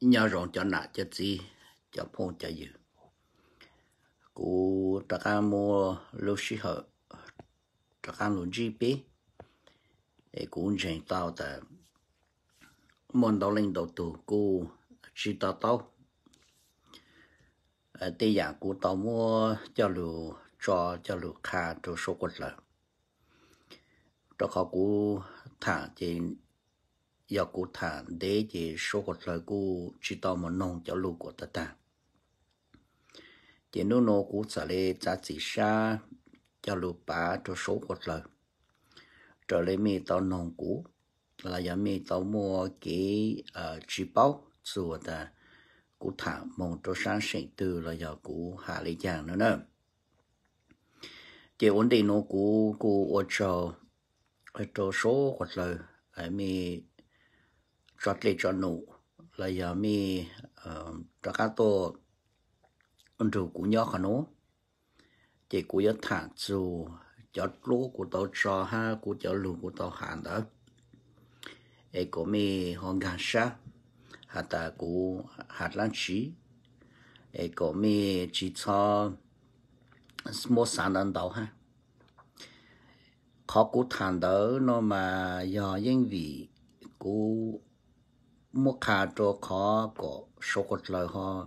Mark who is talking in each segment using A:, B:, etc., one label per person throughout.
A: nhau rộng cho nạ cho gì cho phong cho dư cụ ta ca mua lưu sĩ hợp ta ca luôn GP để cú dành tao ta môn đầu linh đầu tù cụ chỉ tao tao ờ, tây giả cụ tao mua cho lưu cho cho lưu kha cho số quật lợi cho họ cụ thả trên để cho số lời chỉ một lưu của ta ta, chỉ nó nó cũng xả lấy giá trị xa cho lục bá cho số quật lời trở lấy mi tao nông cũ là do mi tao mua cái ở chỉ bao dù ta cũ thả mong cho sáng sinh từ là giờ cũ hạ lấy chàng nữa nè chỉ ổn định nó cũ cũ ở chỗ ở chỗ số quật lời ở mi cho lệ cho nụ là giờ mi ờ, cho cá tô ông chủ cũng nhớ khả nô chỉ cũng nhớ thả dù cho lũ của tàu cho ha của cho lũ của tàu hàn đó ấy có mi họ gà sa hạt ta của hạt lan chỉ ấy có mi chỉ cho một sản đàn tàu ha khó của thàn đó nó mà giờ những vị của mua khá cho khó có số cột lời họ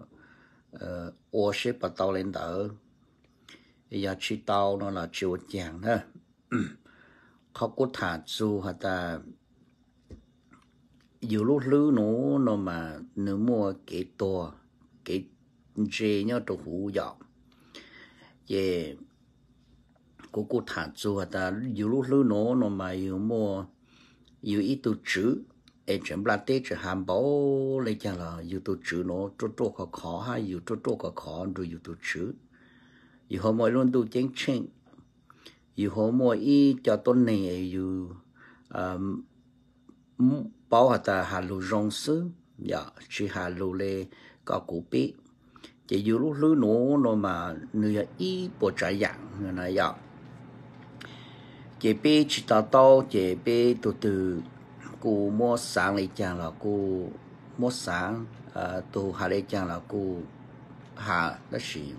A: ô sẽ bắt tàu lên đỡ giờ chỉ tàu nó là chịu chàng ha khó có thả dù hả ta dù lúc lư nó nó mà nếu mua cái to cái dê nhá cho hú dọ về có cô thả dù hả ta dù lúc lư nó nó mà dù mua dù ít tu chữ em chẳng là tết chỉ hàm bảo lấy chăng là yêu tôi chữ nó chỗ chỗ khó khó ha yêu chỗ chỗ khó khó rồi yêu tôi chữ yêu họ mọi luôn tôi chén chén yêu họ mọi ý cho tôi này yêu um, bảo họ ta hà lù rong sư dạ chỉ hà lù lê có cụ biết chỉ yêu lúc lứa nó nó mà nửa ý bộ trái dạng người này dạ chỉ biết chỉ tao tao chỉ biết từ từ cô mua sáng lấy chàng là cô mua sáng à, tu hà lấy chàng là cô hà đó gì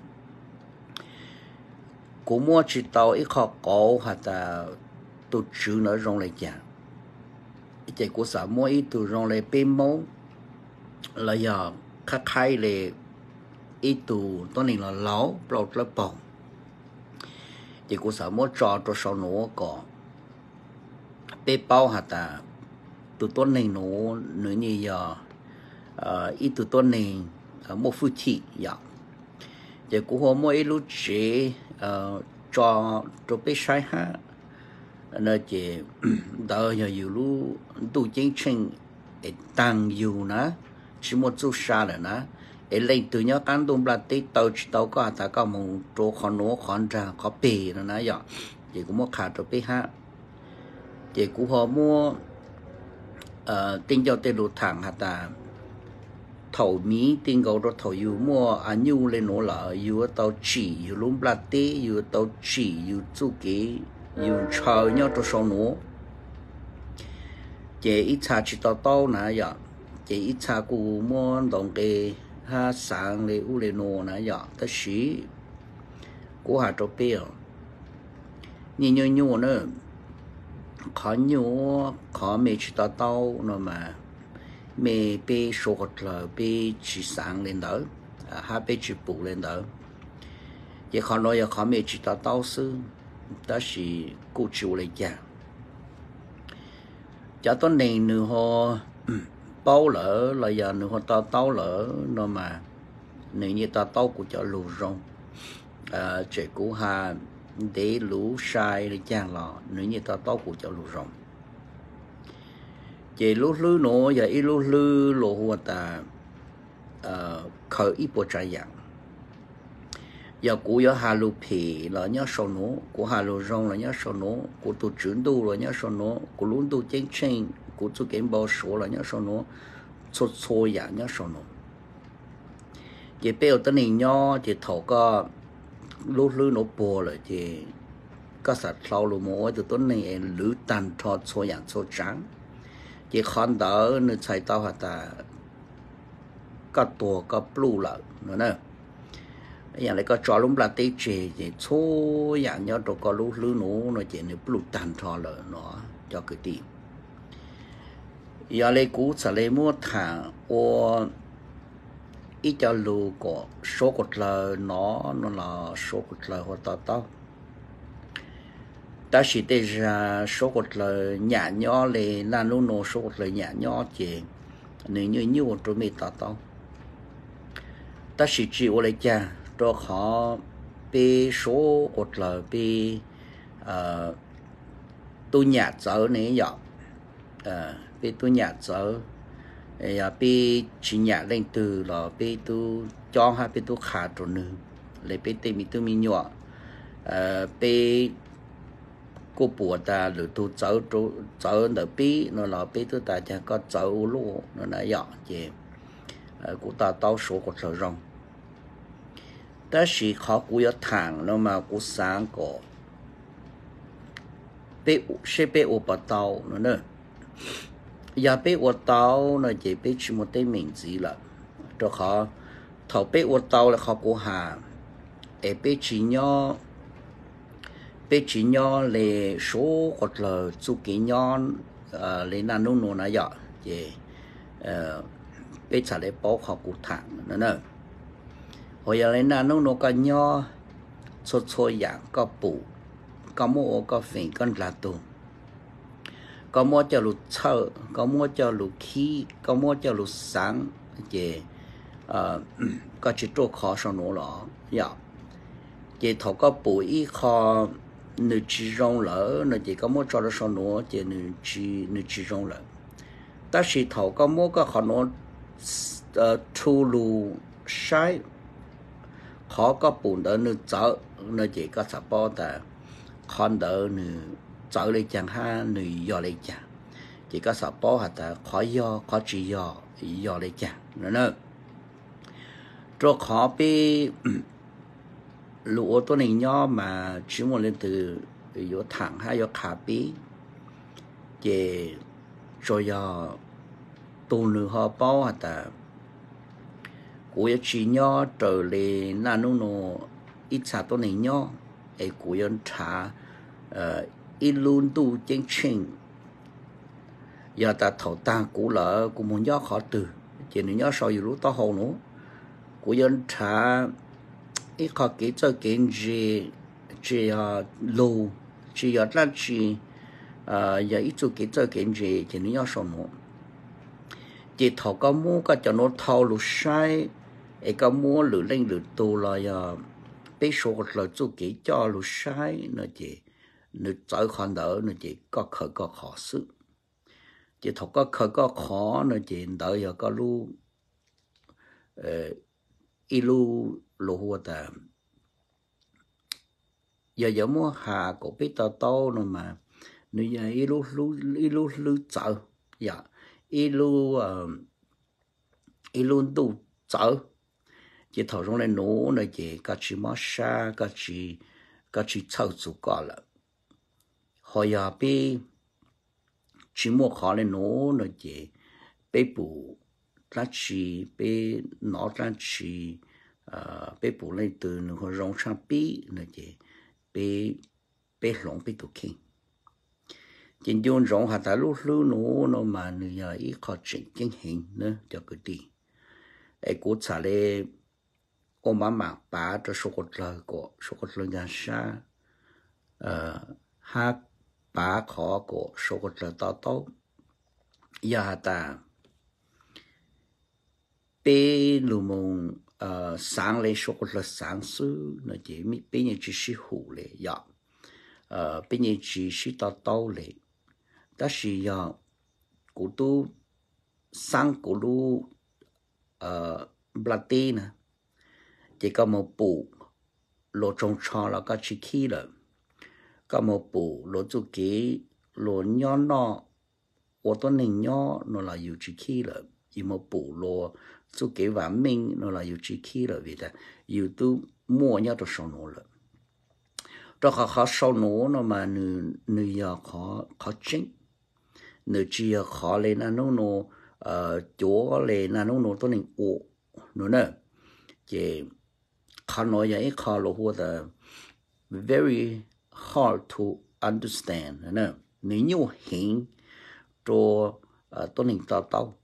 A: cô mua chỉ tàu ít khó cổ hà ta tu chữ nữa rong lấy chàng chạy của sợ mua ít tu rong lấy bên mẫu là giờ khắc khai lấy ít tu tôi nên là lão bầu là bồng chỉ của sợ mua cho cho sau nữa còn tế bao hà ta tụi tôn này nó nó như giờ ờ, ít tụi tôn này ờ, một phụ chị dạ. giờ giờ cũng hôm mỗi lúc chế ờ, cho cho bé sai ha nó chỉ đó giờ nhiều lúc tụ chính trình tăng dù nữa chỉ một chút xa là nữa để lấy từ nhớ cán tôm là tí tàu chỉ tàu có ta có một chỗ khó nổ khó ra khó bì nữa nữa dạ. giờ chỉ cũng một khả cho bé ha chỉ cũng hôm mua 呃，顶叫得路堂哈达，头米顶高着头有么啊？牛嘞挪了，有到鸡，有龙布拉地，有到鸡，有猪鸡，有炒鸟着烧挪。这一查去到到哪样？这一查古么弄个哈 sáng 嘞乌嘞挪哪样？但是，古哈着变，你牛牛呢？khó nhớ khó mẹ chỉ tao tao nó mà mẹ bị sốt là bị chỉ sáng lên đó à, hai bị chỉ bù lên đó giờ khó nói giờ khó mẹ chỉ tao tao sư đó là cô chịu lấy cha cho tôi này nữa ho bao lỡ là giờ nữa họ tao tao lỡ nó mà nếu như tao tao của cho lù rong à, chỉ cũ hà để lũ sai để chàng lò nếu như ta tốt của cho lũ rộng chỉ lũ lư nó giờ ít lũ lư lộ hoa ta ờ, khởi ít bộ trái dạng giờ cú giờ hà lù phì là nhớ sổ nó của hà lù rong là nhớ sổ nó của tu trưởng tu là nhớ sổ nó của lũ tu chênh chén của tu kiếm bao số là nhớ sổ nó số số dạng nhớ sổ nó chỉ bèo tên này nho chỉ thổ có lúc lư nó bò là thì có sạch sau lù mỗi từ tuần này em lữ tàn thọ số dạng số trắng chỉ khăn đỡ nên chạy tao hả ta có tổ có blue là nữa ô ít cho lù của số cột lờ nó nó là số cột lờ hoặc tao tao ta chỉ tê ra số cột lờ nhả nhỏ lề là nô nô số cột lờ nhả nhỏ chị nếu như như một tụi mình tao tao ta chỉ chỉ ô lấy cha cho họ bị số cột lờ bị ờ, tôi nhả dở này dọ bị tôi nhả dở à bị chỉ nhà lên từ là bị tu cho ha bị tu khá chỗ nữ lấy bị tê mi tu mi nhỏ ờ, bị cô bùa ta lửa tu cháu chỗ cháu đỡ bị nó là bị tu ta chẳng có cháu lỗ nó là nhỏ chị ờ, của ta tao số của sở rong ta chỉ khó của yếu thẳng nó mà cú sáng có bị sẽ bị ô bà tao nó nữa giờ biết ô tàu nó chỉ biết chỉ một tên mình gì là cho khó thầu biết ô tàu là khó của hà để biết chỉ nhau biết chỉ nhau là số hoặc là chu kỹ nhau à ờ, là nô nô nãy giờ à biết trả lấy bao khó của thằng nữa nữa hồi giờ là là nô nô cái nhau số số dạng có bù có mua có phình con là tùng ก็มัวจะหลุดเช่าก็มัวจะหลุดขี้ก็มัวจะหลุดสังเจเอ่อก็จะตัวขอสนุหรอยาเจถก็ปุ๋ยคอหนึ่งจีรงเหลอหนึ่งเจก็มัวจอลุดสนุเจหนึ่งจีหนึ่งจีรงเหลอแต่สิถก็มัวก็ขอนุเอ่อทูลูใช้ขอก็ปุ่นเดินหนึ่งเจอหนึ่งเจก็สบปดแต่คอนเดินหนึ่ง走嚟講下女要嚟講，這個啥包下的可要可只要要嚟講，然後做可比如果多年要嘛，只我哋都有談下有卡比，嘅就要多女下包下的。古要去 nhau trở lại na nô nô ít xa tôi này nhau ai cũng yon trả ilun tu chen ching giờ ta thọ ta cũ lỡ cũng muốn nhớ khó từ chỉ nên nhớ sau lúc to hậu nữa của dân trả ít khó kỹ cho kiến gì chỉ ờ, lù chỉ giờ là chỉ giờ ít chút kỹ cho kiến gì chỉ nên nhớ sau nữa chỉ thọ có mua cái cho nó thâu lù sai ấy có mua lử lên lử tu là giờ bé số là chút kỹ cho lù sai nữa chị nó trở con đỡ nó chỉ có khởi có khó sự chỉ thuộc có khởi có khó nó chỉ đỡ giờ có lu ít ờ, lu lu hua ta giờ giờ mua hà cổ biết tao tao nữa mà nó giờ ít lu lu ít lu lu trở dạ ít lu ít ờ, lu tu trở chỉ thầu trong này nổ nó chỉ cả chỉ massage cả chỉ cả chỉ chậu chủ cả là họ giờ bị chỉ một khó lên nó nó chỉ bị bù ra chỉ bị nó ra chỉ ờ, bị bù lên từ nó họ rong sang bị nó chỉ bị bị lỏng bị tụt kinh chính dồn rong hạt ta lúc lúc nó nó mà nó giờ ít khó chỉnh kinh hình nữa cho cái gì. ai cố xả lên ôm mà mà bà cho số cột lời của số cột lời nhà xa ờ, ha 把考过说过这道道，亚达被鲁蒙呃上来说过了上手那前面被人只是糊了呀，呃被人只是道道嘞，但是呀，古都上古路呃布拉蒂呢，这个么布罗中昌了个去去了。ก็มาปูโลจุกี้โลย้อนนอ我ตัวหนึ่งย่อโนลาอยู่ชิคีเลยอีมาปูโลจุกี้หวานมิงโนลาอยู่ชิคีเลยวิแต่อยู่ตู้มั่วย่อตัวสองโนเลยตัวเขาเขาสองโนนมาหนึ่งหนึ่งยาเขาเขาจิ้งหนึ่งจียาเขาเลยนะโนโนเอ่อจัวเลยนะโนโนตัวหนึ่งโอโนเนอะเจเขาหน่อยอย่างไอ้เขาโลหัวแต่ very hard to understand nè nếu như hiện cho tôi nên tao tao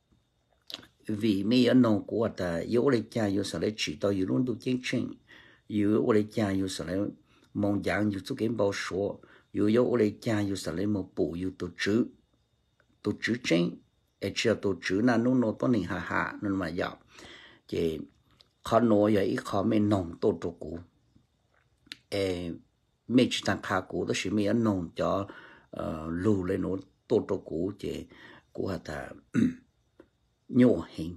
A: vì mi ở nông của ta yếu lấy cha yếu sợ lấy chỉ tao yếu luôn đủ chiến trình yếu lấy cha yếu sợ lấy mong giảng yếu chút kiếm bao số yếu yếu lấy cha yếu sợ lấy một bộ yếu tổ chức, tổ chức chính ở chỗ tổ chức là nó nó tôi nên hà hà nên mà dạo thì khó nói vậy khó mới nông tổ chỗ cũ mấy chỉ tăng khá cũ đó chỉ mấy ăn nông cho ờ, lù lên nó tổ tổ cũ chỉ cố hạt ta nhổ hình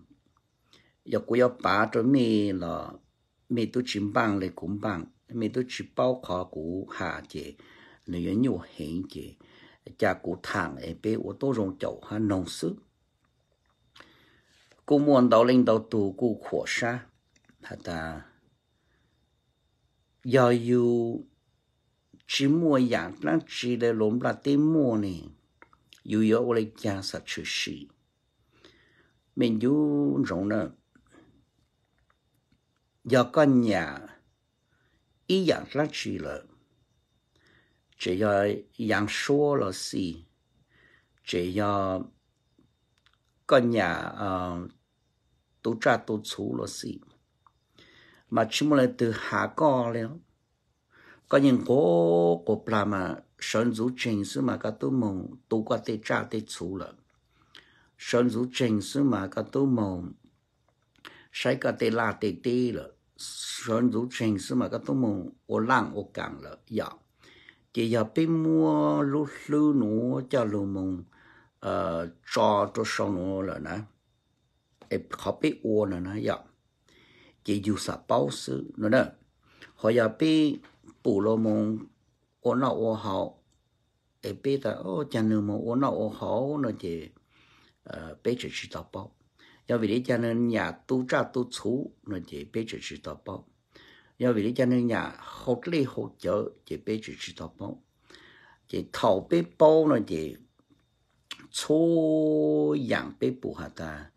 A: giờ cố giờ bà cho mấy là mấy tôi chỉ bằng lại cũng bằng mấy tôi chỉ bao khó cố hạ chỉ nếu nhổ hình chỉ cha cố thẳng ấy bé ô tô rong chậu ha nông sư cố muốn đào lên đào tù cố khổ sa hạt ta do yêu chỉ mua nhà năng chỉ để lốm là tên mua nè dù yếu ô lấy cha sạch chữ sĩ mình dù rồi nè giờ con nhà ý nhà năng chỉ là chỉ do nhà số là gì chỉ do con nhà à, tu cha tu chú là gì mà chỉ mua lại từ hạ co liền có những cố của bà mà sơn rú trình sư mà các tu mong tu qua tê cha tê chú lợ sơn rú trình sư mà các tu mong sai cả tê la tê tê lợ sơn rú trình sư mà các tu mong ô lang ô càng lợ dạ chỉ giờ bị mua lú lú nụ cho lú mong ờ cho cho sau nụ lợ nè em khó bị ô nè nè dạ chỉ dù sa bao sư nữa nè họ giờ bị bù lô mông ô nọ ô hậu ê bê ta ô cha nương mông ô nọ ô hậu nó chỉ bê chỉ chỉ tao bao do vì đấy cha nương nhà tu cha tu chú nó chỉ bê chỉ chỉ tao bao do vì đấy cha nương nhà hậu lê hậu chở chỉ bê chỉ chỉ tao bao chỉ thầu bê bao nó chỉ chú dạng bê bù hạt ta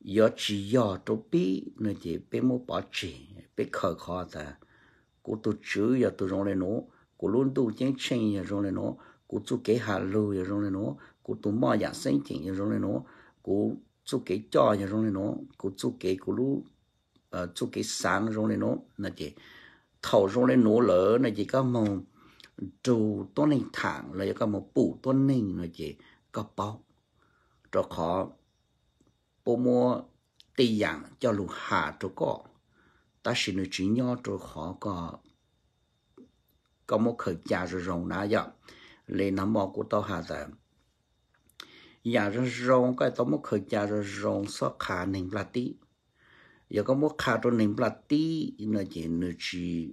A: do chỉ do chỗ bê nó chỉ bê mua chỉ bê khờ khó ta cô tu chữ giờ tu rong lên nó cô luôn tu chén chen giờ rong lên nó cô tu kế hà lưu giờ rong lên nó cô tu mò giả dạ sinh chỉnh giờ rong lên nó cô tu kế cho giờ rong lên nó cô tu kế cô lu tu kế sáng rong lên nó là chị thầu rong lên nó lỡ là chị các mong trù tôn ninh thẳng là các mong bù tôn ninh là chị các bao cho khó bố mua tiền cho lù hạ cho có ta chỉ nói chỉ nhau cho họ có có một khởi gia rồi rồng nã giờ lên nắm mò của tao hà giờ giờ rồi rồng cái tao một khởi gia rồi rồng so khá nền là tí giờ có một khá cho nền là tí nó chỉ nó chỉ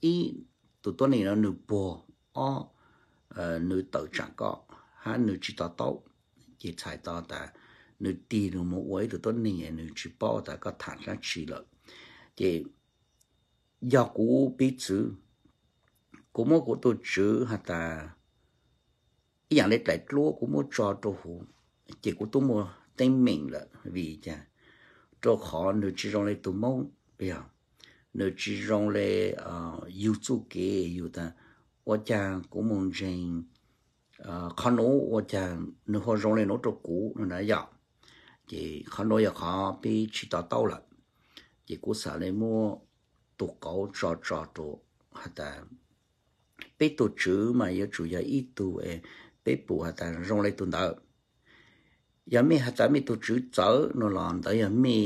A: ý tụi tôi này nó nửa bò ó ờ, nửa tự chẳng có ha nửa chỉ tao tao chỉ xài tao ta nửa tì nửa một quấy tụi tôi này nửa chỉ bò ta có thản ra chỉ lợi chế do cũ biết chữ của mỗi của tôi chữ hạt ta ý dạng để tại lúa của mỗi cho tôi hủ chỉ của tôi mua tên mình là vì cha tôi khó nửa chỉ rong lên tôi mong bây giờ nửa chỉ rong lấy ờ, yêu chú kế yêu ta ở cha của mong à khó nấu ở cha nửa họ rong lên nấu trò cũ nửa đã dọc chỉ khó nấu giờ khó bị chỉ tao tao là chỉ có sợ này mua tụ cầu trò trò tụ hả ta bé tụ chữ mà giờ chủ yếu ít tụ ấy bé bù hả ta rong lấy tụ đỡ giờ mi hả ta mi tụ chữ chở nó làm tới giờ mi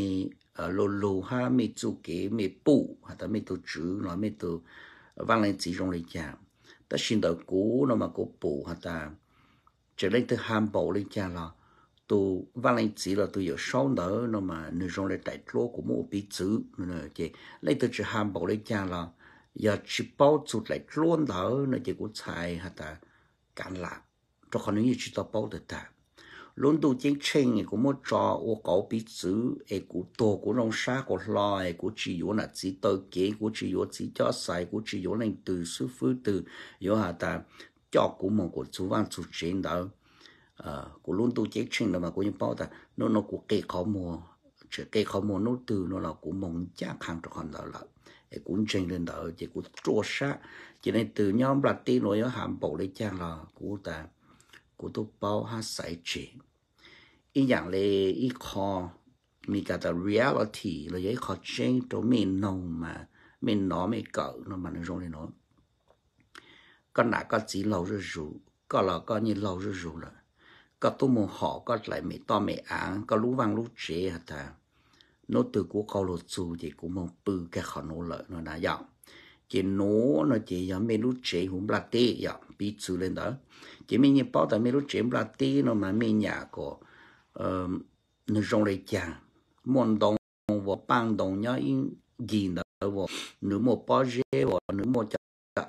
A: lô lô ha mi chú kế mi bù hả ta mi tụ chữ nó mi tụ văn lên chỉ rong lấy chạm ta xin đỡ cũ nó mà cố bù hả ta trở lên từ hàm bộ lên cha là tu Valencia là tu giờ sáu nở nó mà người trong lại tại lúa của một bị chữ nên chị lấy từ chữ ham bảo lấy cha là giờ chỉ bao chút lại luôn thở nó chỉ cũng xài hả ta cản lạc cho còn những chỉ tao bao được ta luôn tu chiến tranh cũng một cho ô cầu bị chữ e của tổ của nông sa của lo e của chỉ yếu là chỉ tơ kế của chỉ yếu chỉ cho xài của chỉ yếu này từ sư phứ từ yếu hả ta cho của một của chú văn chú chiến đó Ờ, của luôn tu chế trình là mà của những bao ta nó nó của cây khó mua, chỉ cây khó mua nó từ nó là của mong cha hàng cho con đó là cũng trình lên đó chỉ của trô sát chỉ này từ nhóm là tí nội ở hàm bộ lấy trang là của ta của tu bao ha sải chỉ ý dạng là ý khó mình cả ta reality là giấy khó trình cho mình nồng mà mình nói mình cỡ nó mà nó rồi nó con đã có chỉ lâu rồi rủ có là có như lâu rồi rủ rồi ก็ตัวมึงหอก็ไหลไม่ต้อไม่อ่างก็รู้วังรู้เจฮะท่าโน้ตัวกูเขาลดซูจีกูมึงปื้อแกขอโน้เลยนะนะยาวจีโน้นะจียังไม่รู้เจหุ่มปลาตียาวปีซูเลยเด้อจีไม่ยี่ป้อแต่ไม่รู้เจปลาตีเนาะมันไม่หยาก็เอ่อนึกจงเลยจังมอนดองว่าปังดองเนาะอินกินเด้อว่าหนูโมป้อเจว่าหนูโมจะ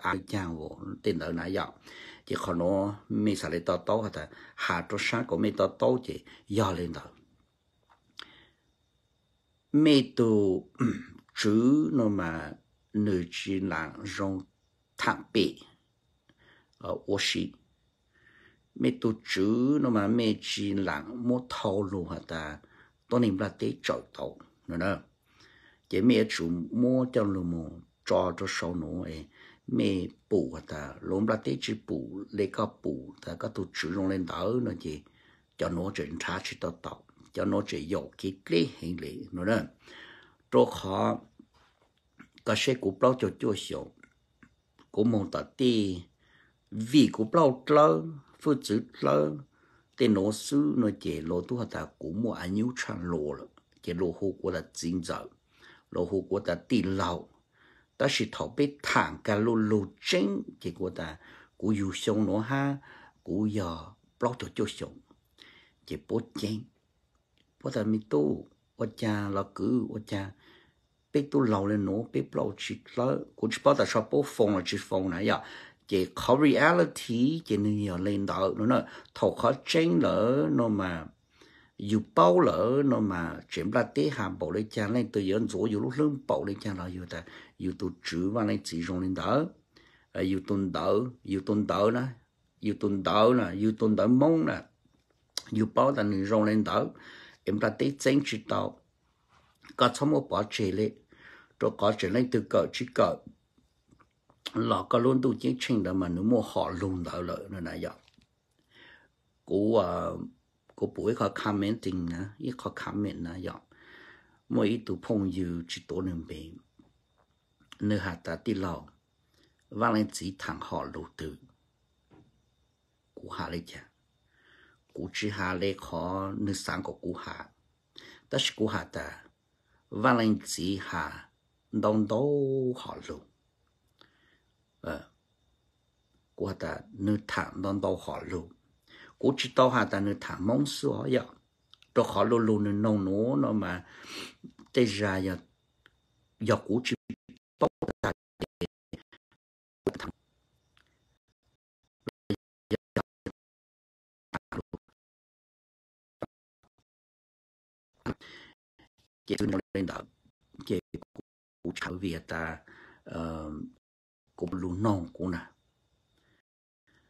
A: อ่างจังว่าเต็มเด้อนะยาว chỉ khó nó mi xả lấy tao tao hả hà trô sáng của mi tao tao chỉ do lên đó mi tu chữ nó mà nữ chỉ là rong thẳng bì ở ô xí mi tu chữ nó mà mi chỉ là một thâu luôn hả ta tôi niệm là tế trội thâu nữa đó chỉ mi chủ mua cho luôn mua cho cho sâu nữa ấy mẹ bù ta lốm ra tết chỉ bù lấy có bù ta có tu chữ rong lên đỡ nó gì cho nó chuyện thá chỉ tao tao cho nó chỉ dọc cái lý hình lý nó đó cho khó cái xe của bao cho chúa sầu của mong ta ti vì của bao lơ phụ chữ lơ tên nó sư nó chỉ lô tu hạt ta cũng mua anh yêu chăn lô rồi chỉ lô hồ của ta chính giờ lô hồ của ta ti lâu ta chỉ thấu biết thẳng cả lô lô chính chỉ của ta của dù sống nó ha của giờ bao tổ cho sống chỉ bố chén bố ta mi tu ô cha là cứ ô cha biết tu lâu lên nó biết bao chỉ lỡ của chỉ bao ta sao phong là chỉ phong này à chỉ có reality chỉ nên lên đó nó nó khó chén lỡ nó mà dù bao lỡ nó mà chuyển ra tế hà bảo lấy cha lên từ giờ rồi dù lúc lớn bảo lấy cha là dù ta dù tu chữ và lấy chỉ rong lên đỡ à, dù tôn đỡ dù tôn đỡ nè dù tôn đỡ nè dù tôn đỡ mong nè dù bao ta nên rong lên đỡ em ra tế chính chỉ tao có sống một bỏ chế lệ cho có chế lên từ cỡ chỉ cỡ lọ có luôn tu chiến trình đó mà nó mua họ luôn đỡ lợi nên nè giờ cũ có bố có commenting nè ít có comment nè dọ mỗi ít tụ phong yêu chỉ tổ nên bề nửa hạt ta đi lò và lên chỉ thẳng họ lô tử cú hạ lấy chả cú chỉ hạ lấy khó nửa sáng của cú hạ ta sẽ cú hạ ta và lên chỉ hạ đông đâu họ lù, ờ cú hạ ta nửa thẳng đông đâu họ lù cú chỉ tao hà ta nữa thả mong xua vậy tôi khó luôn luôn nữa nâu nổ nó mà tê ra giờ giờ
B: cú chỉ bốc ta chị tôi lên đó chị cũng chở việc ta cũng luôn non cũng nào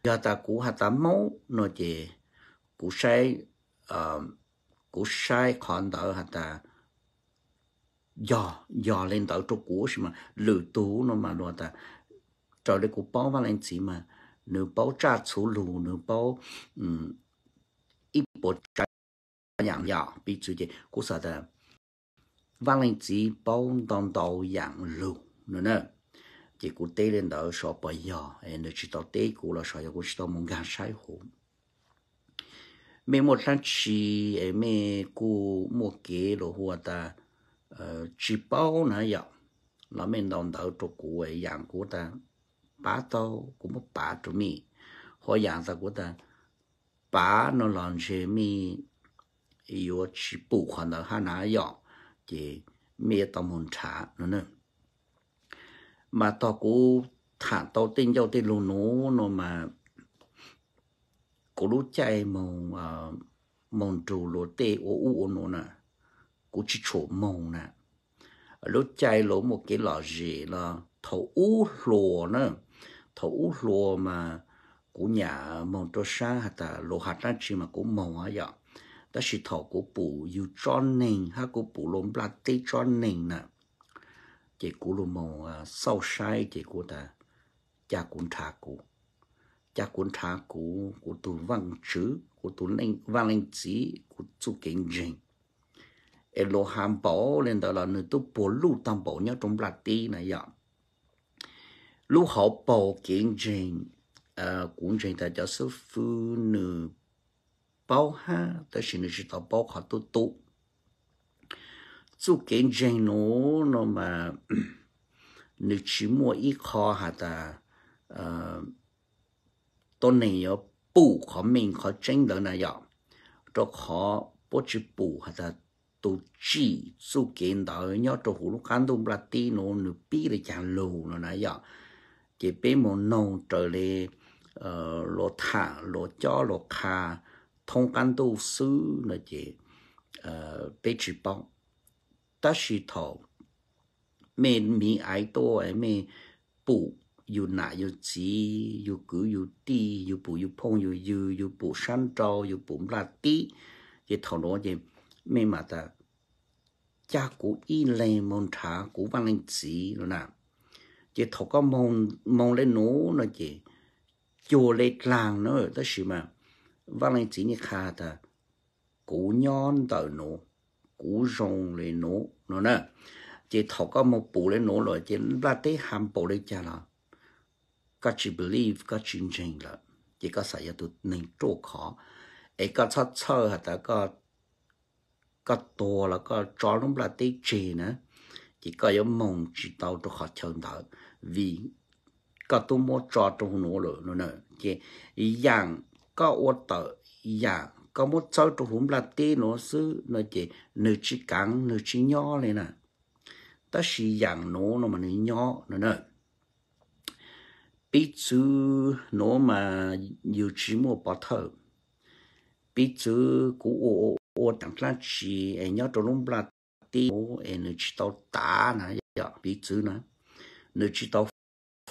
A: do ta cũ hạ tám máu nó chỉ cũ sai cũ sai còn đỡ hạ ta dò dò lên đỡ chỗ cũ mà lử tú nó mà nó ta cho đấy cũ bao vào lên chỉ mà nếu bao cha số lù nếu bao ít bộ trái dạng nhỏ bị chủ đề cũ sợ ta vào lên chỉ bao đồng đầu dạng lù nữa nữa chỉ cụ tê lên đó sợ bởi giờ em chỉ tao tê cụ là sợ cụ chỉ tao muốn gan sai hồ mẹ một lần chỉ em mẹ cụ một kế đồ hoa à ta chỉ ờ, bao nãy giờ là mình đồng đầu cho cụ ấy dạng của ta bá tao cũng một bá cho mi họ dạng ta của ta bá nó làm gì mi yếu chỉ bù khoản đó hai nãy giờ chỉ mẹ tao muốn trả nữa nữa mà tao cú thả tao tin cho tin luôn nó, nó mà cú lú chạy mông ờ, mông trù lúa tê ô u ô nô nè cú chỉ chỗ mông nè lú chạy lỗ một cái lọ gì là thầu u lùa nè thầu u lùa mà cú nhà mông trô sa hạt ta lô hạt ra chỉ mà cú mông á vậy đó là thầu cú bù yêu cho nên ha cú bù lôm bát tê cho nên nè chị cũ lù màu à, sau sai chị cũ ta cha cũng thả cũ cha cũng thả cũ của tu văn chữ của tu linh văn linh chỉ của tu kiến trình em lo ham bảo lên đó là người tu bổ lu tam bảo nhớ trong lạt tí này vậy lu họ bảo kiến trình à cũng trình ta cho sư phụ nữ bảo ha ta xin được chỉ tao bảo họ tu tu chú kiến trên nó nó mà nếu chỉ mua ít kho hả ta tôi này ở bù khó mình ờ, khó tranh đó là dọ cho khó bố chỉ bù hả ta tổ chỉ chú kiến đó nhớ cho hồ lúc khán đông là tí nó nửa bí để chàng lù nó là dọ chỉ bé một nâu trở lên lô thả lô cho lô khà thông can tu sư là chỉ bé ờ, chỉ bóng ตัชิทอเมนมีไอตัวไอเมปูอยู่หนาอยู่จีอยู่กืออยู่ตีอยู่ปูอยู่พงอยู่ยืออยู่ปูชั้นจออยู่ปูมลาตีเจทอนเจไม่มาแต่家古一类蒙查古帮人治了呐，这头个蒙蒙来挪了这，就来浪了，但是嘛，帮人治你看的，古娘的挪，cũ rồng lấy nó, nó nè chỉ thọ có một bộ lấy nó rồi chỉ là tế hàm bộ lấy cha là các chị believe các chị change là chỉ có xảy ra tụi nên trô khó ấy có sát sơ hả ta có có to là có cho nó là tế chê nè, chỉ có yếu mong chỉ tao cho khó chân thở vì có tôi mua cho trong nó rồi, nó nè chỉ dạng có ô tờ dạng có một cháu trong hùm là tê nó sư nó chỉ nửa chỉ cắn nửa chỉ nhỏ này nè ta chỉ dạng nó nó mà nó nhỏ nó nè bị chú nó mà nhiều chỉ một bát thở bị chú cú ô ô đằng ra chỉ em nhớ trong lúc là tê nó em nửa chỉ tao đá nè dạ, dạ bị chú nè nửa chỉ tao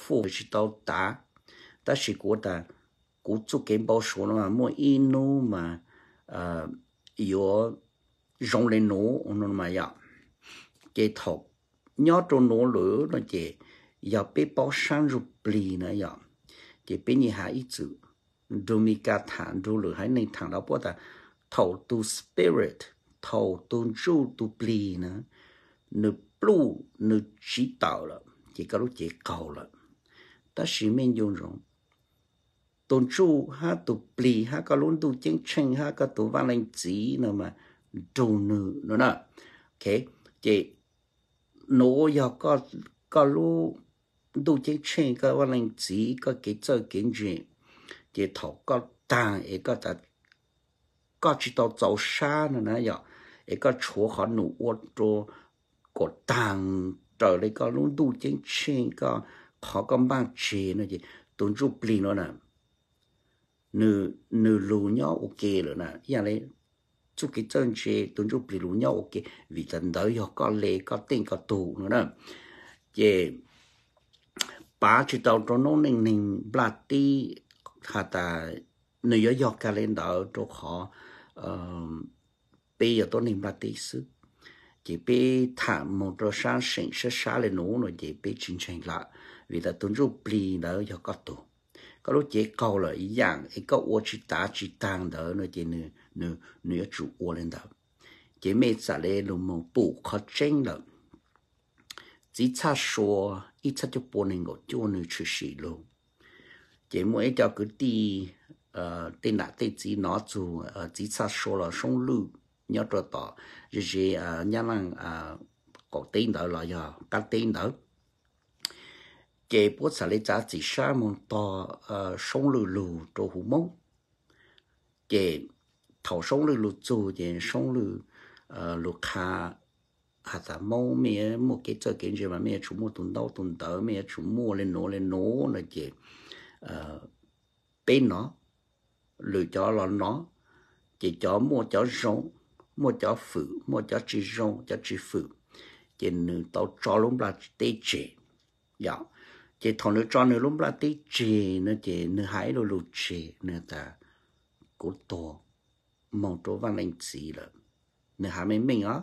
A: phụ nửa chỉ tao tá ta chỉ của ta cú chú kém bao số nó mà mua inu mà Ờ, yo rong lên nổ nó mà ya dạ. cái thọc nhớ cho nổ lửa nó chỉ giờ bé bao sang rụp lì nữa ya dạ. cái bé nhị hà ít chữ đồ mi cả thản đồ lửa hay nên thằng đó bảo ta thầu tu spirit thầu tu chu tu lì nữa nó blue nó chỉ tạo là chỉ có lúc chỉ cầu là ta chỉ mình dùng rồi tôn chu ha tụ plì ha có luôn tụ chân chân ha có tụ văn lành chỉ nữa mà trù nữ nữa nè ok chị nỗ giờ có có luôn tụ chân chân có văn lành chỉ có cái chơi kiến gì chị thọ có tàn ấy có ta có chỉ tao cháu xa nữa nè giờ ấy có chúa họ nụ ô tô có tàn trở lại có luôn tụ chân chân có họ có mang chì nữa chị tôn chu plì nữa nè nữ nữ lù nhau ok rồi nè giờ này chú cái chân chế tuấn chú bị lù nhau ok vì tận đó họ có lệ có tên có tù nữa nè chế ba chỉ tao cho nó nên nên bà ti hả ta nữ yếu dọc cả lên đó cho họ bây giờ tôi nên bà ti sư chỉ bị thả một rồi sáng sinh sẽ sáng lên nó rồi chỉ bị chinh trình lại vì là tuấn chú bị đó họ có tù có lúc chế câu là ý dạng ý câu ô chỉ tá chỉ tăng đó nó chế nữ nữ nữ chủ ô lên đó chế mê trả lệ lùng mù bù khó chênh lợn chỉ cha số ít cha cho bố nên gọi cho nữ chủ sĩ luôn chế mỗi cho cứ đi ờ tên là tên chỉ nó chủ chỉ cha số là sông lưu nhớ cho tỏ rồi chế nhà năng có tên đó là do các tên đó chế bố xả lấy giá chỉ xa mong to sông lù lù cho hủ mông chế thảo sông lù lù dù chế sông lù lù khá à ta mong mẹ một cái chơi kiến gì mà mẹ chú mua tuần đau tuần tớ mẹ chú mua lên nổ lên nổ là chế bên nó lựa cho là nó chỉ cho mua cho rong mua cho phụ mua cho chỉ rong cho chỉ phụ chỉ nữ tao cho luôn là tê chế dạo chị thằng nó cho nó lúc là tí chì nó chị nó hái đồ lụt chì nó ta cố tổ mong chỗ văn anh chỉ là nó hái mấy mình á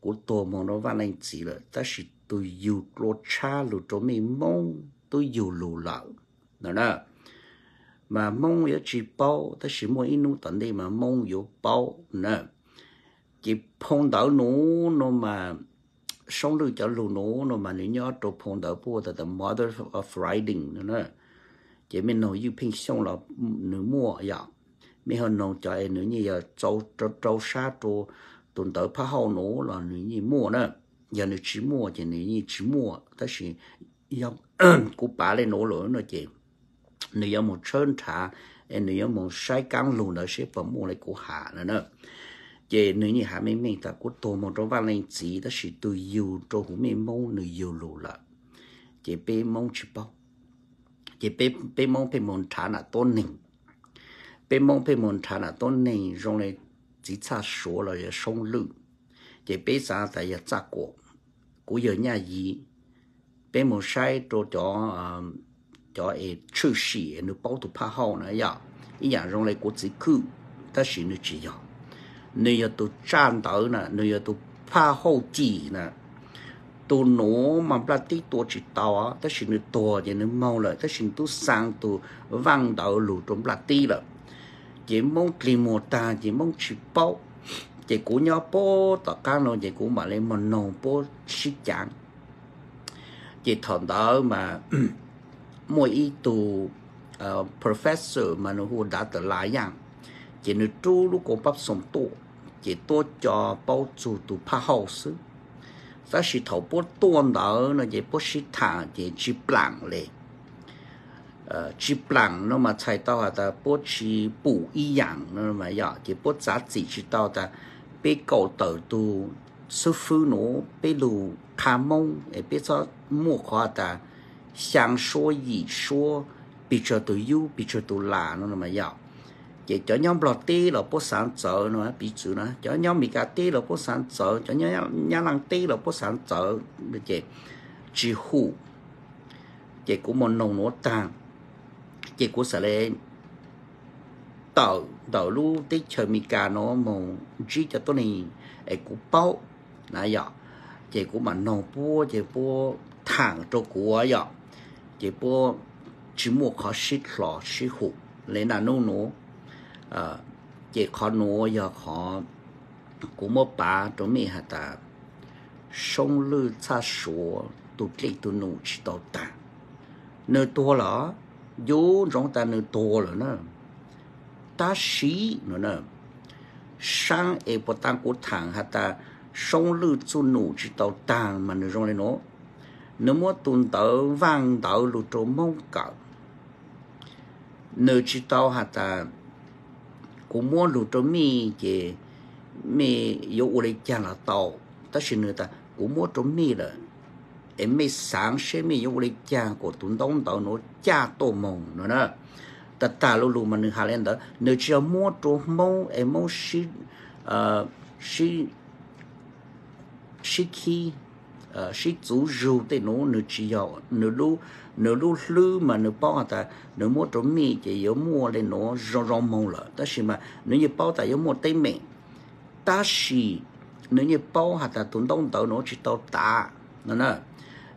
A: cố tổ mong nó văn anh chỉ là ta chỉ tôi yêu lô cha lô chỗ mình mong tôi yêu lô lợ nó nè mà mong yếu chỉ bao ta chỉ ít inu tận đây mà mong yếu bao nè chỉ phong đảo nó nó mà sống được cho lù nô nó mà nếu nhớ trộn phong đỡ bùa từ the mother of riding nữa nè chỉ mình nói như pin xong là nữ mua vậy dạ. mình hơn nó cho em nữ như giờ dạ, trâu trâu trâu sa trâu tuần tới phá hậu nô là nữ như mua nữa giờ nữ chỉ mua chỉ nữ như chỉ mua tất nhiên giống cú bà lên nổ lửa nó chị nữ giống một sơn thả em nữ giống một sai căng lù nó sẽ phẩm mua lại cú hạ nữa nữa chế nếu như hạ mình mình ta có tổ một trong văn lên chỉ đó chỉ từ yêu cho hủ mình mong nữ yêu lù lợ chế bê mong chỉ bao chế bê bê mong bê mong trả là tôn nình bê mong bê mong trả là tôn nình rồi này chỉ cha số là giờ sông lự chế bê giá tại giờ cha cổ của giờ nhà gì bê mong sai cho cho ờ, cho ấy chữ sĩ nó bảo tụ phá hậu nữa ya ý rồi này của chỉ cứ ta chỉ nó chỉ nhau nếu giờ tụ trang tử nè nếu giờ tụ pha hậu chỉ nè tụ nổ mà bà tí tụ chỉ tàu á tất nhiên là tù thì nó mau lại tất nhiên tụ sang tụ văng đầu lù trong bà tí rồi chỉ mong tìm một ta chỉ mong chỉ bao chỉ cố nhau bao tất cả nó chỉ cố mà lên mà nổ bao sĩ chẳng chỉ thằng đó mà mỗi ý tụ ờ, professor mà nó hồ đã tới lại rằng chỉ nó chú lúc có bắp sống tốt 人家多做包住都怕好事，但是头不端牢，人也不是他人家去讲嘞。呃，去讲，那么猜到的不去补一样，那么要，人不咋子知道的。被告到都，说胡闹，被路看懵，也别说莫话的，想说一说，比这都有，比这都难那么要。chỉ cho nhóm lọt tí là bố sản sợ nó bị chữ nó cho nhóm mì gà tí là bố sản sợ cho nhóm nhà lăng tí là bố sản sợ chị chỉ hụ chị cũng một nồng nốt tàng chị cũng sẽ lên tàu tàu lu tí chờ mì gà nó mù dạ. chỉ cho tôi này ấy cũng bao là dọ chị cũng mà nồng bố chị bố thẳng cho của dọ dạ. chị bố chỉ mua khó xích lọ xích hụ lấy là nô nô ờ khó nô giờ khó cú mô bà chỗ mi hà ta sông lư cha số tụ trị tụ nụ chỉ tàu ta nơi tua lỡ dù trong ta nơi tua lỡ nữa ta sĩ nữa nữa sang e bộ tăng của thằng hà ta sông lư tụ nụ chỉ tàu ta mà nơi trong này nô nếu muốn tuần tớ vàng tàu lụt trộm mong cỡ nơi chỉ tàu hà ta cú mua lù trong mi chỉ mi yếu u lấy chả là tàu ta xin nữa ta cú mua trong mi là em mi sáng sẽ mi yếu lấy chả của tụi đông tàu nó cha tổ mông nữa nè ta ta lù lù mà nửa hà lên đó nửa chỉ mua trống mông em mông xí ờ xí xí khi Ờ, sĩ chú rù tê nó nửa chỉ dầu nửa đu nửa đu lư mà nửa bao ta nửa mua trổ mi chỉ yếu mua lên nó rong rong mông là ta xí mà nửa như bao ta yếu mua tê mẹ ta xí nửa như bao hạt ta tốn đông tàu nó chỉ tàu ta nó nè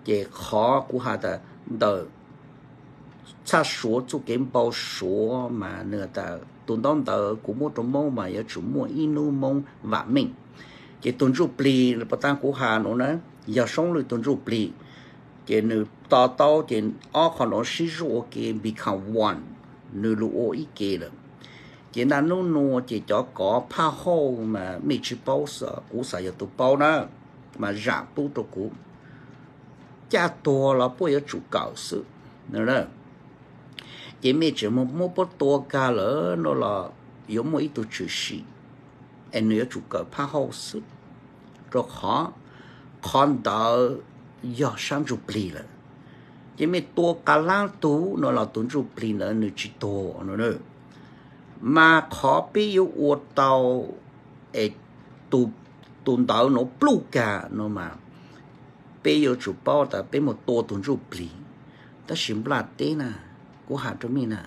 A: chỉ khó của hạt ta tớ cha số chú kiếm bao số mà nửa ta tốn đông tàu của mua trổ mông mà yếu chủ mua inu mông vạn mình chỉ tốn rụp lì là bao ta của hà nó nè giờ sống lười tuần rụp lì chỉ nữ tao tao chỉ ở còn nó sĩ rùa kì bị khảo hoàn nữ lũ ô ý kì rồi chỉ là nó nó chỉ cho có pha hô mà mì chỉ bao sợ cú sợ giờ tụ bao đó mà giảm bút tụ cú cha to là bây giờ chủ cầu sự nữa đó chỉ mì chỉ một một bút to cả lỡ nó là yếu mỗi tụ chữ sĩ em nữa chủ cầu pha hô sự rồi khó hòn đỡ giờ sang chụp lì là chỉ mấy tua cá lang tú nó là tuấn chụp lì là nó chỉ tổ nữa mà khó bị yêu uột tàu ấy tụ tuấn tàu nó blue cả nó mà bị yêu chụp bao ta bị một tua tuấn chụp lì ta xin là thế nè của hạ cho mình nè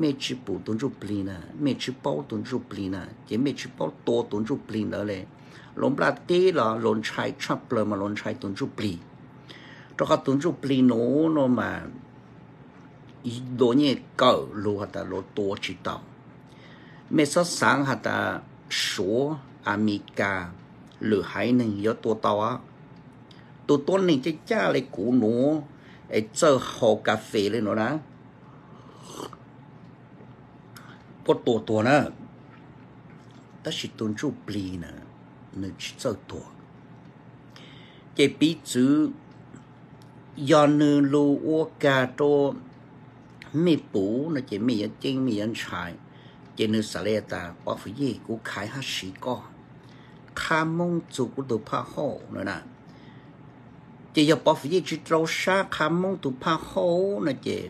A: mẹ chỉ bù tuấn chụp lì nè mẹ chỉ bao tuấn chụp lì nè chỉ mẹ chỉ bao tua tuấn chụp lì nữa lệ ลมปลาตีหรอลนชายชอบเลยมาลนชายตุนจุปลีตก็ตุนจุปลีโน่โนมาโดนี่เก่าลูกหัตรลตัวชิดต่อเมื่อสักสังหัตถ์สัวอเมริกา หรือหายหนึ่งยอดตัวต่อตัวต้นหนึ่งจะจ้าเลยกูโน่ไอเจ้าหอกาเฟ่เลยโนนะก็ตัวตัวนะแต่ชิดตุนจุปลีนะ nên sợ tổ chế bí chữ do nư lu ô ca tô mi bù nó chế mi yên chinh mi yên trái chế nư xà lê ta có phải gì cũng khai hát sĩ có khá mong chủ của tụ phá hộ nữa nè chế giờ bỏ phải gì chỉ trâu xa khá mong tụ phá hộ nữa chế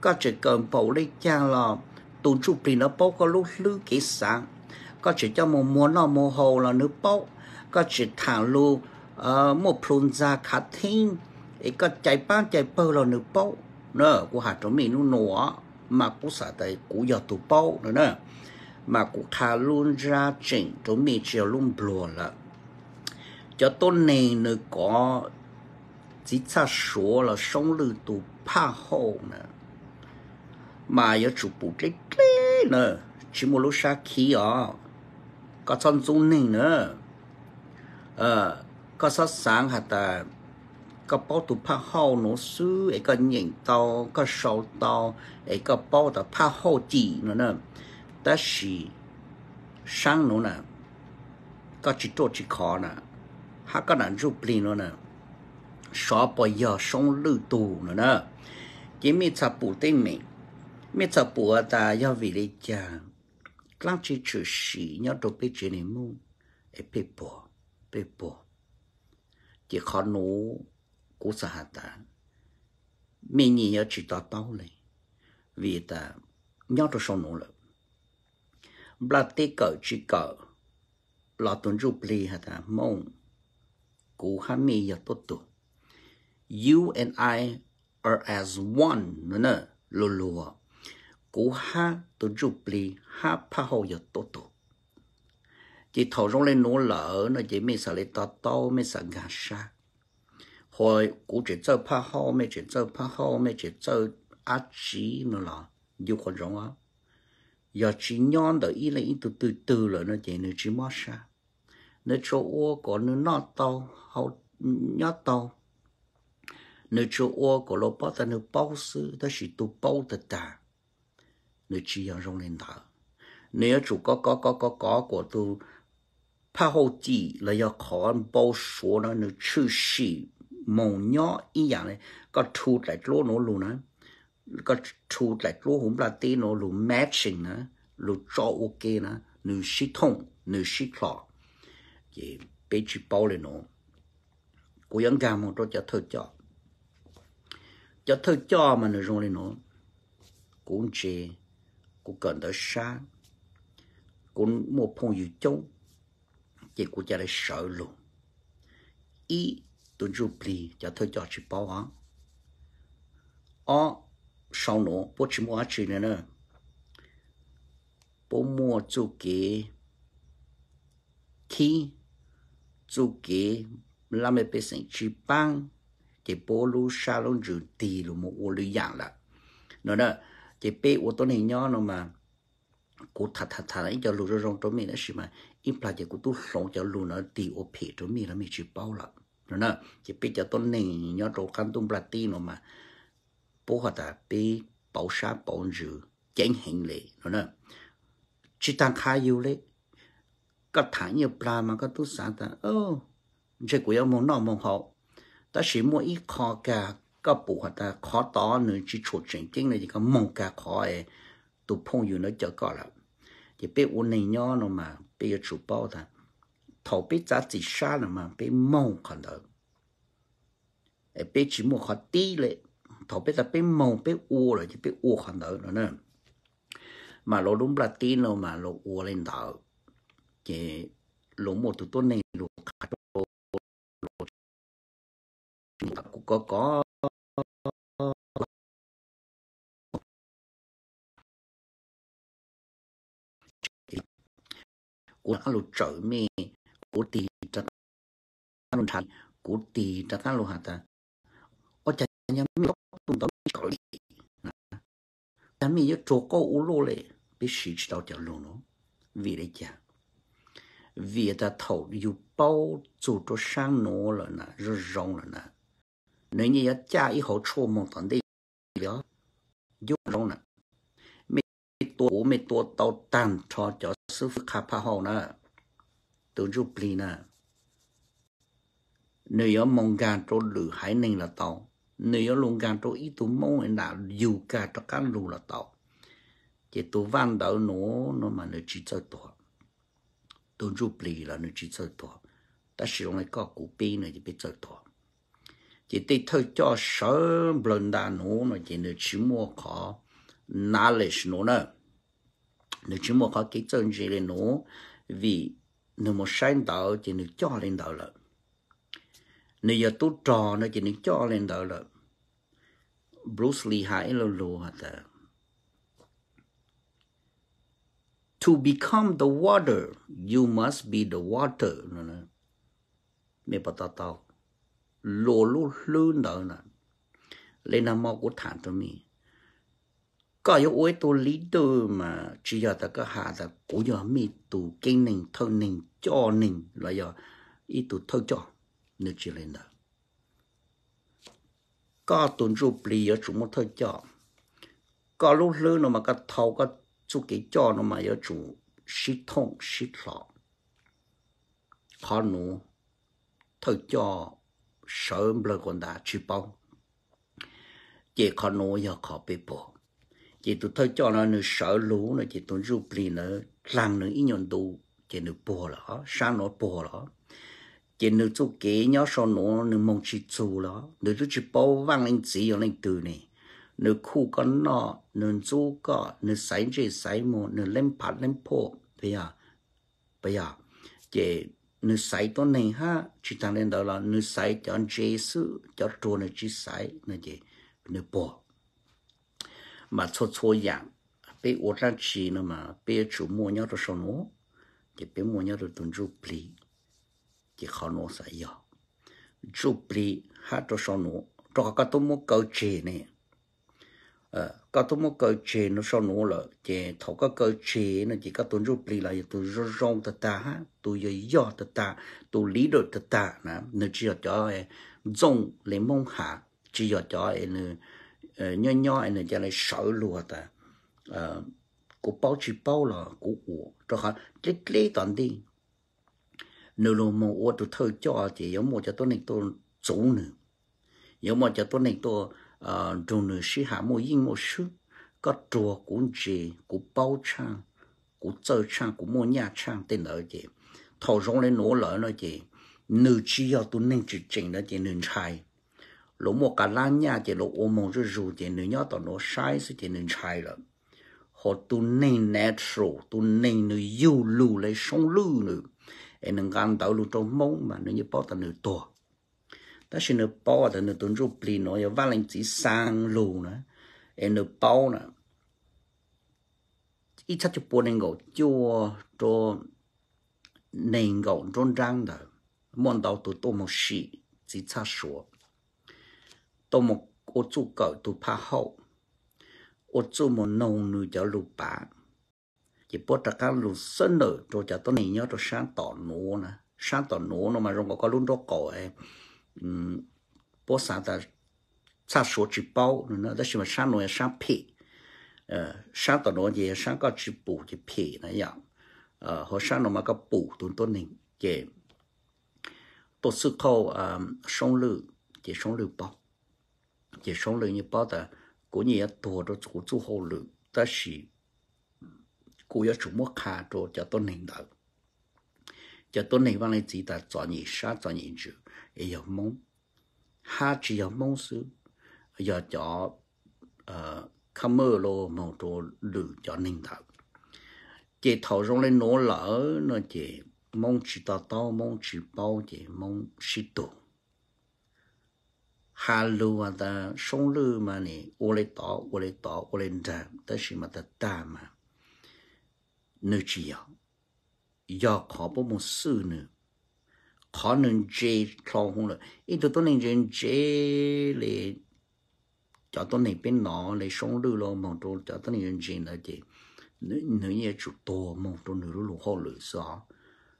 A: có chế cơm bảo lấy chàng là tụ chụp thì nó bảo có lúc lưu kỹ sáng có chỉ cho một muốn là mua hồ là nước bốc có chỉ thả lu ờ, một phun ra khá thiên ý có chạy bán chạy bơ là nước bốc nữa của hạt trong mình nó nổ mà cũng sợ tại cũng giờ tụ bốc nữa nè, mà cũng thả luôn ra chỉnh trong mình chiều luôn bùa là cho tôi này nữa có chỉ xa số là sống lưu tụ pa hồ nè, mà yếu chủ bù trích nè chỉ một lúc xa khí ở có son dung nình nữa ờ có sát sáng hạt ta có bao tụ pa hậu nó sư ấy có nhìn tao có sầu tao ấy có bao tụ pa hậu chỉ nữa nè ta chỉ sáng nó nè có chỉ chỗ chỉ khó nè hạ có nạn rụp lì nữa, nè xóa bỏ giờ sống lưu tù nữa nè chỉ mi chập bù tên mình mi chập bù ta do vì lý chàng lăng chỉ chủ sĩ nhớ đồ bê chế này mù ế bê bò bê bò chỉ khó nụ cú xa hạ ta mình nhìn nhớ chỉ tỏ tao này vì ta nhớ đồ sông nụ lợi bà tê cỡ chỉ cỡ là tuần rụp lì hạ ta mong cú hạ mê nhớ tốt tụ you and I are as one nữa lô lô cú ha tu chụp li ha pa hồ giờ tốt tu chỉ thầu rong lên nổ lỡ nó chỉ mi sợ lấy to to mi sợ gà sa hồi cú chỉ chơi pa hồ mi chỉ chơi pa hồ mi chỉ chơi á chí nó là dù còn rong á giờ chỉ nhon đợi ý là ý từ từ từ là nó chỉ nó chỉ mất sa nó cho ô có nó nó to hậu nhát to nó cho ô có lô bao ta nó bao sư ta chỉ tu bao ta ta 你只要用领导，你要做嗰嗰嗰嗰嗰個都拍好字，你要看報數呢，你出事夢 nhỏ 一樣咧，個圖在攞攞路呢，個圖在攞紅啦啲攞路 matching 呢，路做 OK 呢，你系統你系統，也俾住包嚟攞，嗰樣嘅我都就退咗，就退咗嘛，你用嚟攞，講住。của cần đỡ xa của một phong dự châu chỉ của cha đã sợ luôn ý tôi chụp lì cho thơ cho chị bảo á ó sau nó bố chị mua chị này nè bố mua chú kế khi chú kế làm mấy bé sinh chị băng thì bố lu xa lông rửa tì luôn một ô lưu dạng là nó nè chỉ bé ô tô này nhau nó mà cú thà thà thà ấy cho lù rồi rong trong mình đó xí mà ít là chỉ cú tu sống cho lù nó đi ô phe trong mình là mình chịu bao lận nó nè chỉ bé cho tôi này nhau trong căn tung là ti nó mà bố họ ta bé bảo sa bảo rử chén hình lệ nó nè chỉ tăng khai yêu lệ các thằng như bà mà các tu sáng ta ô chỉ cú yêu mong nó mong họ ta chỉ mua ít khó cả ก็ปูหัวตาขอต่อหนึ่งจีฉุดจริงจริงเลยก็มองกาขอเอตุพงอยู่เนื้อเจอก็แล้วจะไปอุ่นในย่อนมาไปจุดเป้าท่านทอไปจ้าจีชาหนมาไปมองคนเดิมไอไปจีมัวขอตีเลยทอไปจะไปมองไปอูเลยจะไปอูคนเดิมนั่นน่ะมาเราลุ้มปลาตีนเรามาเราอูเล่นเดิมจะ
B: หลงหมดตัวต้นในหลงขาด cũng có có của ta lu trở mê của tì ta ta lu thật của tì ta ta lu hạt à. ta ở chả nhớ mi góc tung tao mi cởi chả mi
A: nhớ chỗ có u lô lệ bị sĩ chỉ tao chả lu nó vì đấy chả vì ta thầu dù bao chủ cho sang nó là nè rồi rong là nè nếu như cha ý hậu chua mong tận đi đó rong nè ตัวอูไม่ตัวเตาตันทอจอซื้อคาพาหอนะตัวรูปลีนะเนื้อมองการตัวหรือหายหนึ่งละเตาเนื้อลงการตัวอีตัวมองเอ็นดาอยู่กาตะการรูละเตาเจตัววันเดาหนูนมันเนื้อจีเจ้าตัวตัวรูปลีละเนื้อจีเจ้าตัวแต่สิ่งนี้ก็กูปีเนื้อจะไปเจ้าตัว chỉ tí thôi cho sở blunda nó nó chỉ nó chỉ mua khó knowledge nó nữa nếu chúng một khó kỹ chân gì lên nó vì nếu một sáng tạo thì nếu cho lên đạo lợi nếu giờ tu trò nó chỉ nếu cho lên đạo lợi Bruce Lee hãy lâu lâu hả ta To become the water, you must be the water. Mẹ bà ta tao. Lô lô lư nợ nè. Lên nam mô của thản cho mình có yếu ối tu lý đồ mà chỉ giờ ta có hạ ta cố giờ mi tu kinh nình thơ nình cho nình loại giờ ít tu thơ cho nếu chỉ lên đó có tuần rụ bì ở chủ một thơ cho có lúc lư nó mà cái thầu có chú kế cho nó mà ở chủ sĩ thông sĩ lọ khó nụ thơ cho sớm lời con đã chỉ bao chỉ khó nụ giờ khó bị bỏ chị tôi thôi cho nó nửa sợ lũ nó chị tôi rụp lì nó lăng nửa ít nhọn đủ chị nửa bùa lỏ sáng nó bùa lỏ chị nửa chỗ kế nhớ sau nó nửa mong chỉ chú lỏ nửa lúc chỉ bao văng lên chỉ ở lên từ này nửa khu con nọ nửa chú có nửa sấy chỉ sấy mồ nửa lên phát lên phô bây giờ bây giờ chị nửa sấy tôi này ha chỉ thằng lên đó là nửa sấy cho anh Jesus cho trôn nửa chỉ sấy nửa chị nửa bùa mà cho cho dạng bị ô ra chỉ nó mà bị chủ mua nhau rồi sau nó thì bị mua nhau rồi tuần chụp li thì khó nó sẽ giờ chụp li hát rồi sau nó cho các tôi mua câu chỉ nè, ờ các tôi mua câu chỉ nó sau nó là thì thầu các câu chỉ nó chỉ các tuần chụp li là tôi rong rong ta ta ha tôi giờ giờ ta ta tôi lý được ta ta nè nó chỉ là cho em dùng lấy mong hạ chỉ là cho em nhỏ ờ, nhỏ này cho lại sợ lùa ta à, của bao chỉ bao là của ủ cho họ cái cái toàn đi nếu lùa mà ủ tụi thơ cho thì giống một cho tôi này tôi chủ nữa giống một cho tôi này tôi chủ nữa sĩ hạ một yên một sư có chùa cũng gì của bao trang của chơi trang của mua nhà trang tên đó chị thầu rong lên nổ lỡ nó chị nữ chỉ cho tôi nên chỉ chỉnh đó chị nên trai lỗ một cả lan nhà chỉ lỗ ôm mông rồi dù chỉ nữ nhát tao nó sai sự chỉ nữ sai rồi họ tu nên natural tu nên nữ yêu lưu lấy sống lưu nữ em nâng gan tao lưu trong mông mà nữ như bao tao nữ to ta xin nữ bao tao nữ tuấn rụp lì nó vào lên chỉ sang lưu nữa em nữ bao nữa ít chắc chụp buồn ngầu chưa cho nên ngầu trôn răng đó mòn đầu tụi tôi một xì chỉ cha sủa tô một ô chú cỡ tu phá hậu ô chú một nông nữ cho lù bá chỉ bố trả cá lù sân nữ rồi cho tôi này nhớ rồi sáng tỏ nụ nè sáng tỏ nụ nó mà rồi có luôn đó cổ ấy bố sáng ta sáng số chỉ bao nữa đó là sáng nụ sáng ờ sáng tỏ nụ gì sáng có chỉ bù chỉ phi này dạng hồi sáng nó mà có bù tuần tuần này chỉ tôi sư khâu sống lự chỉ sống lự bao chỉ sống lưng như bao ta của nhà tổ đó của chú hồ lự ta chỉ của nhà chủ mua khá cho cho tôi nền đạo cho tôi nền văn lên chỉ ta chọn nhị sát chọn nhị chữ ấy giờ mong ha chỉ giờ mong sư giờ cho khăm mơ lô mong cho lự cho nền đạo chỉ thầu rong lên nổ lỡ nó chỉ mong chỉ ta to mong chỉ bao chỉ mong chỉ tổ 哈喽啊！的上路嘛呢？我来打，我来打，我来战，但是嘛的打嘛，你只要，要考不么死呢？可能接上红了，伊都能你用接来，叫等你别拿来上路了，梦到叫等你用接来滴，那那也就多梦到你都落后了是哈？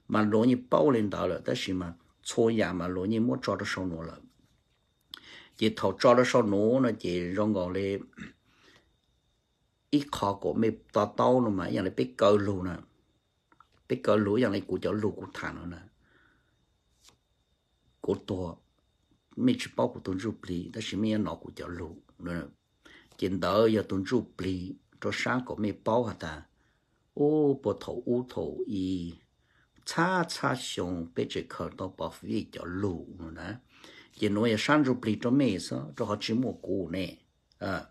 A: 嘛，诺你保人到了，但是嘛，搓赢嘛，诺你莫抓得上路了。chỉ thầu cho nó sau nổ nó chỉ rong gò lên ít khó của mẹ to to nó mà อย่าง này biết cơ lù nè biết cơ lù อย่าง này của chỗ lũ của thằng nó nè của to mẹ chỉ bao của tuần chụp lì đó chỉ mẹ nó của chỗ lũ nữa chỉ đỡ giờ tuần chụp lì cho sáng của mẹ bao hả ta ô bộ thầu u thầu y cha cha xong bây giờ khởi đầu bảo vệ chỗ lù nữa chỉ nói sang rụp lì cho mẹ sao cho họ chỉ mua cũ nè à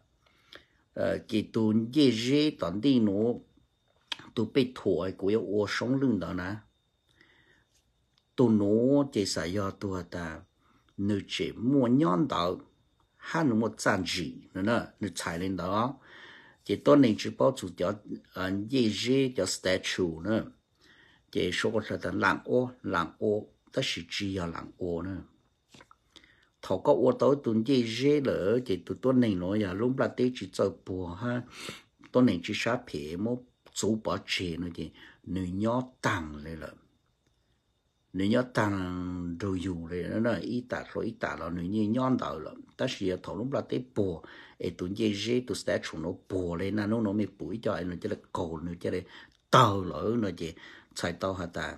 A: ờ chỉ tu dễ dễ tận đi nó tu bị thổi của yêu ô sống lưng đó nè tu nó chỉ sợ do tu ta nữ chỉ mua nhon đó hắn một trang trí nữa nè nữ tài lên đó chỉ tôi nên chỉ bảo chủ cho dễ à, dễ cho statue nữa chỉ số có thể làm ô làm ô tất sự chỉ là làm ô nữa thầu có ô tô tuần chỉ dễ lỡ chỉ tụi tôi nên nói là lúc là tê chỉ cho bùa ha tôi nên chỉ sát phê một số bỏ chế nữa thì nữ nhỏ tăng lên lỡ nữ nhỏ tăng đồ dù lên nó là ít tạ rồi ít tạ là nữ như nhon đạo lỡ ta chỉ à, thầu lúc là tê bùa ấy tuần chỉ dễ tụi sẽ chủ nó bùa lên nó nó mới bùi cho nó chỉ là cầu nữa chỉ là tàu lỡ nó chỉ chạy tàu hả ta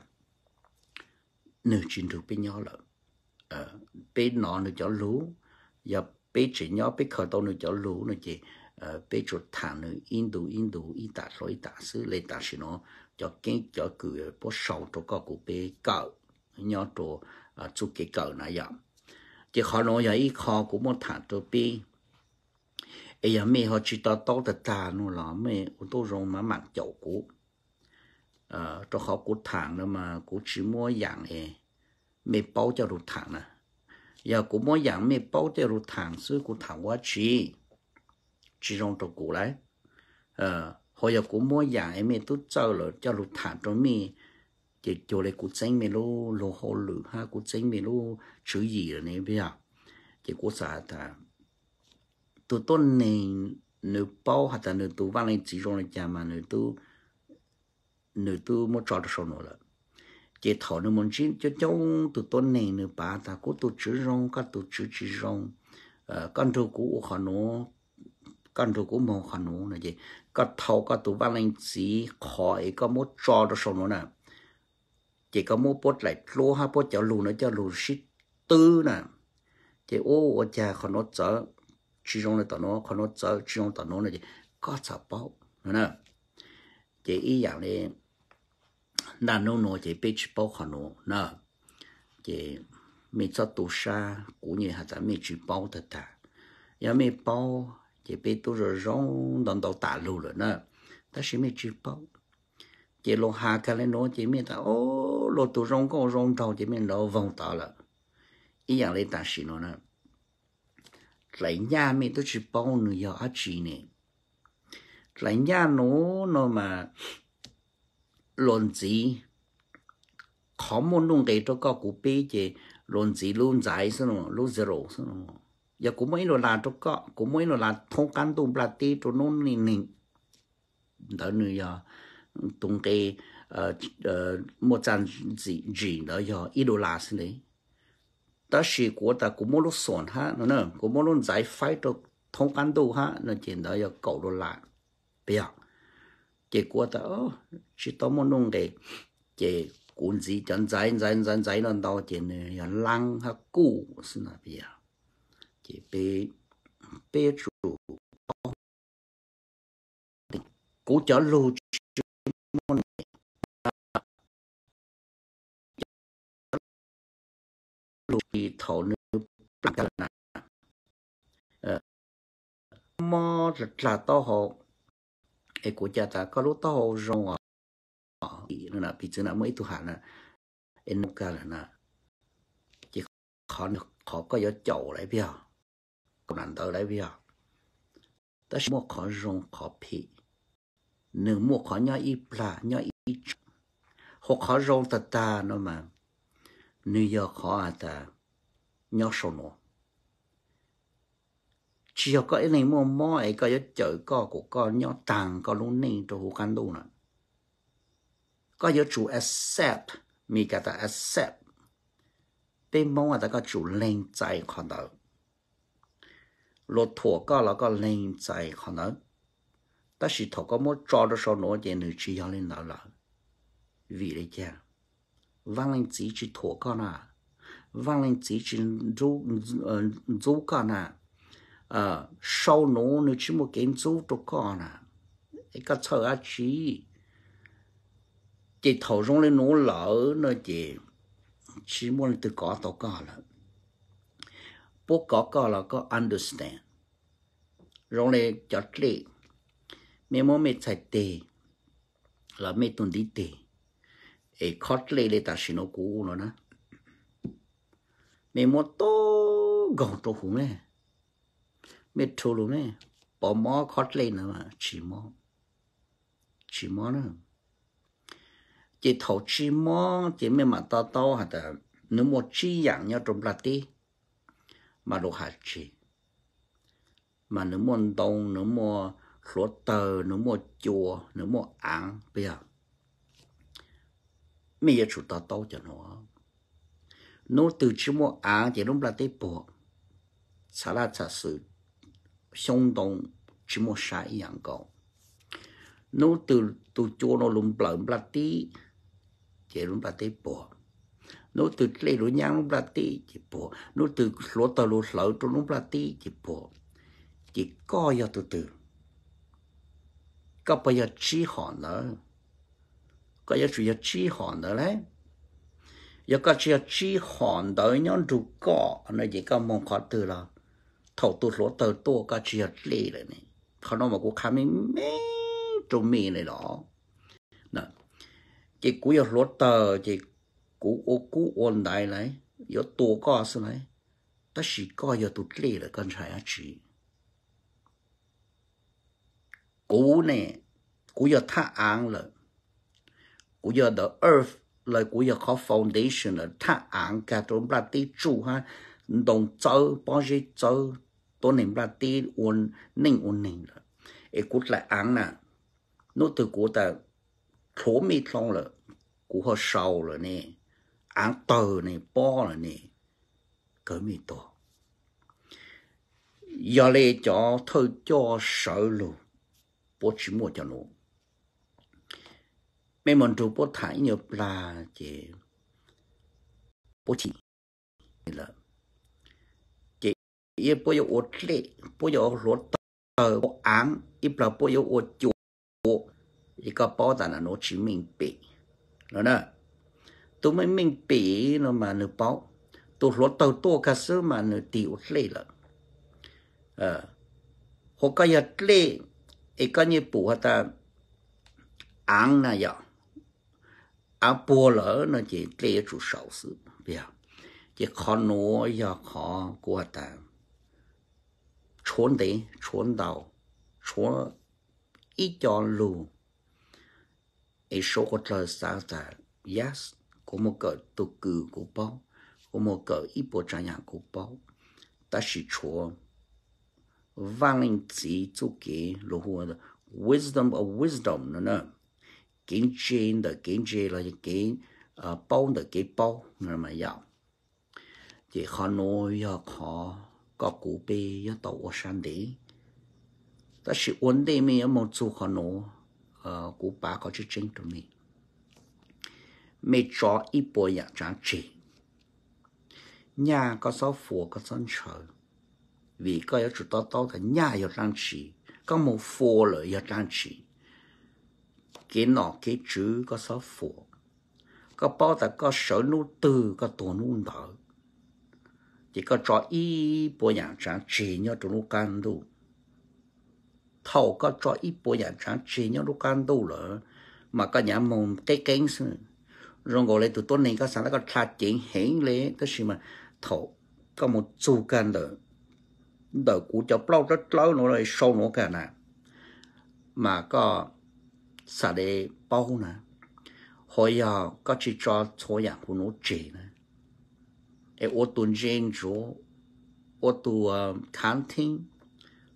A: nữ chuyện được bên nhau lỡ Ờ, bé nọ nó cho lú giờ bé chỉ nhỏ bé khởi đầu nó cho lú nữa chị, ờ, bé chuột thả nó in đủ in đủ in tạ rồi tạ xứ lấy tạ xí nó cho kiến cho cử bó sầu cho có của bé cỡ nhỏ trò ờ, chú cái cỡ này giờ chỉ khó nói vậy ít khó cũng muốn thả cho bé ấy giờ mẹ họ chỉ tao tao thật ta nó là mẹ ô tô rong mà mặc chậu cũ cho họ cũ thẳng nữa mà cũ chỉ mua dạng này mẹ bao cho rụt thẳng nè giờ cũng mỗi dạng mẹ bao cho rụt thẳng sư của thẳng quá chi chỉ trong cho cụ đấy ờ hồi giờ cũng mỗi dạng em mẹ tốt cho rồi cho rụt thẳng cho mẹ chỉ cho lấy cụ tránh mẹ lô lô hồ lử ha cụ tránh mẹ lô chữ gì rồi nè bây giờ chỉ cụ xã ta tụi tôi nên nữ bao hoặc là nữ tu văn lên chỉ trong là chả mà nữ tu nữ tu muốn cho được số chế thọ nó muốn chín cho cháu từ tuần này nữa bà ta cố tổ chức rong các tổ chức chữ rong con trâu cũ họ nó con trâu cũ màu họ nó là gì các thầu các tổ văn lên sĩ khỏi có mốt trò đó xong nó nè chỉ có mốt bốt lại lô ha bốt cháu lù nó cho lù xít tư nè chỉ ô ô cha họ nó chở chữ rong này tao nó họ nó chở chữ rong tao nó là gì có chả bao nè chỉ ý dạng này na nô nô chỉ biết chỉ bao khả nô nè chỉ mình cho tu sa cũng như hạt mình chỉ bao thật ta giờ mình bao chỉ biết tu rồi rong đòn đầu tạ lù rồi nè ta chỉ mình chỉ bao chỉ lo hà cái lên nó chỉ mình ta ô lo tu rong có rong đầu chỉ mình lo vong tạ là ý dạng lấy ta xí nó nè lại nhà mình tôi chỉ bao nữa giờ chỉ nè lại nhà nô nô mà lộn gì khó muốn luôn cái cho các cụ bé chế lộn gì luôn giải xong rồi luôn zero xong rồi giờ cũng mấy lo là cho các cũng mấy lo là thông can tụng là tê cho nó nín nín, đó nữa giờ tụng cái ờ ờ một trận gì gì đó giờ ít đô la xin đấy ta chỉ của ta cũng muốn lúc sổn ha nó nè cũng muốn lúc giải phái cho thông can tụ ha nó chỉ đó giờ cậu đồ la bây giờ chị qua ta ô chị tao muốn nung để chị cuốn gì chán giấy giấy giấy giấy lần đầu chị này lăng hắc cũ xin là giờ
B: chị bê bê chủ cố chở lưu chú môn thổ nữ bằng cái này ờ. mơ là to hộ
A: ไอ้กูจะตาก็รู้โตรงอ่ะนั่นน่ะปีจน่ะไม่ตุหันน่ะเอ็นกาลน่ะจีขอขอก็ยศเจ้าไรพี่อ่ะกำนันเตอไรพี่อ่ะแต่ชั่วขอรงขอผีหนึ่งมัวขอย่ออีปลาย่ออีหกขอรงตาตาเนาะมานี่ยอขออาตาย่อสนุ chỉ có cái này mua mò ấy cái chở có của con nhỏ tàng có luôn này cho hồ khăn đồ nữa có cái chủ accept mi cả ta accept tên mong là ta có chủ lên trái khoản đó lột thổ có là có lên trái khoản đó ta chỉ thổ có một cho được số nó chỉ nữ chỉ cho lên đó là vì đấy chứ văn lên chỉ chỉ thổ có nà văn lên chỉ chỉ du du có nà à sau nó nữa chỉ một kiến chú cho con à cái cái thợ á chỉ chỉ thầu rong lên nó lỡ nó chỉ chỉ muốn từ có tổ có là bố có có là có understand rong lên cho trị mẹ muốn mẹ chạy tề là mẹ tuần đi tề ấy khó trị để ta xin nó cũ nó nè mẹ muốn to gọn cho hùng này mẹ thô lù nè bỏ mò khót lên nữa mà chỉ mò chỉ mò nữa chỉ thầu chỉ mò chỉ mẹ mà to to hả ta nếu một chi dạng nhau trong là ti mà đồ hạt chỉ mà nếu mua đông nếu mua lúa tờ nếu mua chùa nếu mua ăn bây giờ mẹ giờ chủ to to cho nó nó từ chỉ mua ăn chỉ đúng là tế bò, xả là xả sự sống động chỉ một sai yang cầu nó từ từ chỗ nó lùm bẩn bát tí chỉ lùm bát tí bỏ nó từ lê lùm nhang lùm tí chỉ bỏ nó từ lúa tàu lúa lẩu trong lùm bát tí chỉ bỏ chỉ coi cho từ từ bây giờ chi họ nữa có giờ giờ chi họ nữa đấy giờ có chỉ chi họ nữa nhóm đủ cọ nó chỉ có mong khó từ rồi thầu tu lúa tờ tua cả chia lì rồi này เขาโนมากูคามิไม่จูมีเลยหรอนะจีกูอยากลดเตอร์จีกูโอกูโอนได้เลยยอตัวก็สิเลยแต่สิก็ยอตุดลีเลยกันใช้อาชีกูเนี่ยกูอยากท่าอ่างเลยกูอยาก the earth เลยกูอยากเขา foundation เลยท่าอ่างการจนปลาตีจู่ฮะ đồng châu bao giờ châu tôi nên ra đi uốn nên uốn nên rồi ấy cút lại ăn nè nó từ cú ta thố mi thong rồi cú họ sầu rồi nè ăn tờ này bo rồi nè cỡ mi to giờ này cho thôi cho sợ luôn bố chỉ mua cho nó mấy mình trụ bố thải nhập là chỉ, bố chỉ, là 一不有我这，不有罗的我昂，一不不有我九，一个包蛋的罗去命白，了呢，都没命白了嘛，你包，都罗到多开始嘛，你丢累了，呃，我个要累，一个你补的昂那样，昂波了那就累住少事，不要，就靠挪要靠过单。chuẩn để chuẩn đầu chuẩn ít cho lù ấy số có trời xa xa yes có một cái tu cử của bao có một cái ít bộ trang nhà của bao ta chỉ chuẩn vang lên chỉ chú kế lô hùa wisdom of wisdom nữa nữa kiến trên the kiến chế là kiến ờ, bao the cái bao nữa mà giàu chỉ khó nói khó có cụ bê yo tàu ô san đế ta chỉ ổn đế mi ở một chỗ khó nổ ờ, cụ bà có chữ chính tụi mi mẹ cho ít bộ dạng trang trí nhà có sáu phù có sân trời vì có yếu chủ to to thì nhà yếu trang trí có một phù là yếu trang trí cái nọ cái chữ có sáu phù có bao ta có sở nụ từ có tổ nụ đỡ chỉ có cho ý bộ nhà chẳng chỉ nhau trong lúc can đủ thầu có cho ý bộ nhà chẳng chỉ nhau lúc can đủ nữa mà có nhà mồm cái kén sư rồi gọi lại tụi tôi này có sẵn là có tra chuyện hiển lệ tức là mà thầu có một chu can nữa đời cũ cho bao rất lâu nữa rồi sâu nữa cả nè mà có xả để bao nè hồi giờ có chỉ cho số nhà của nó chỉ nè ở o tu njenjo ở tu kanting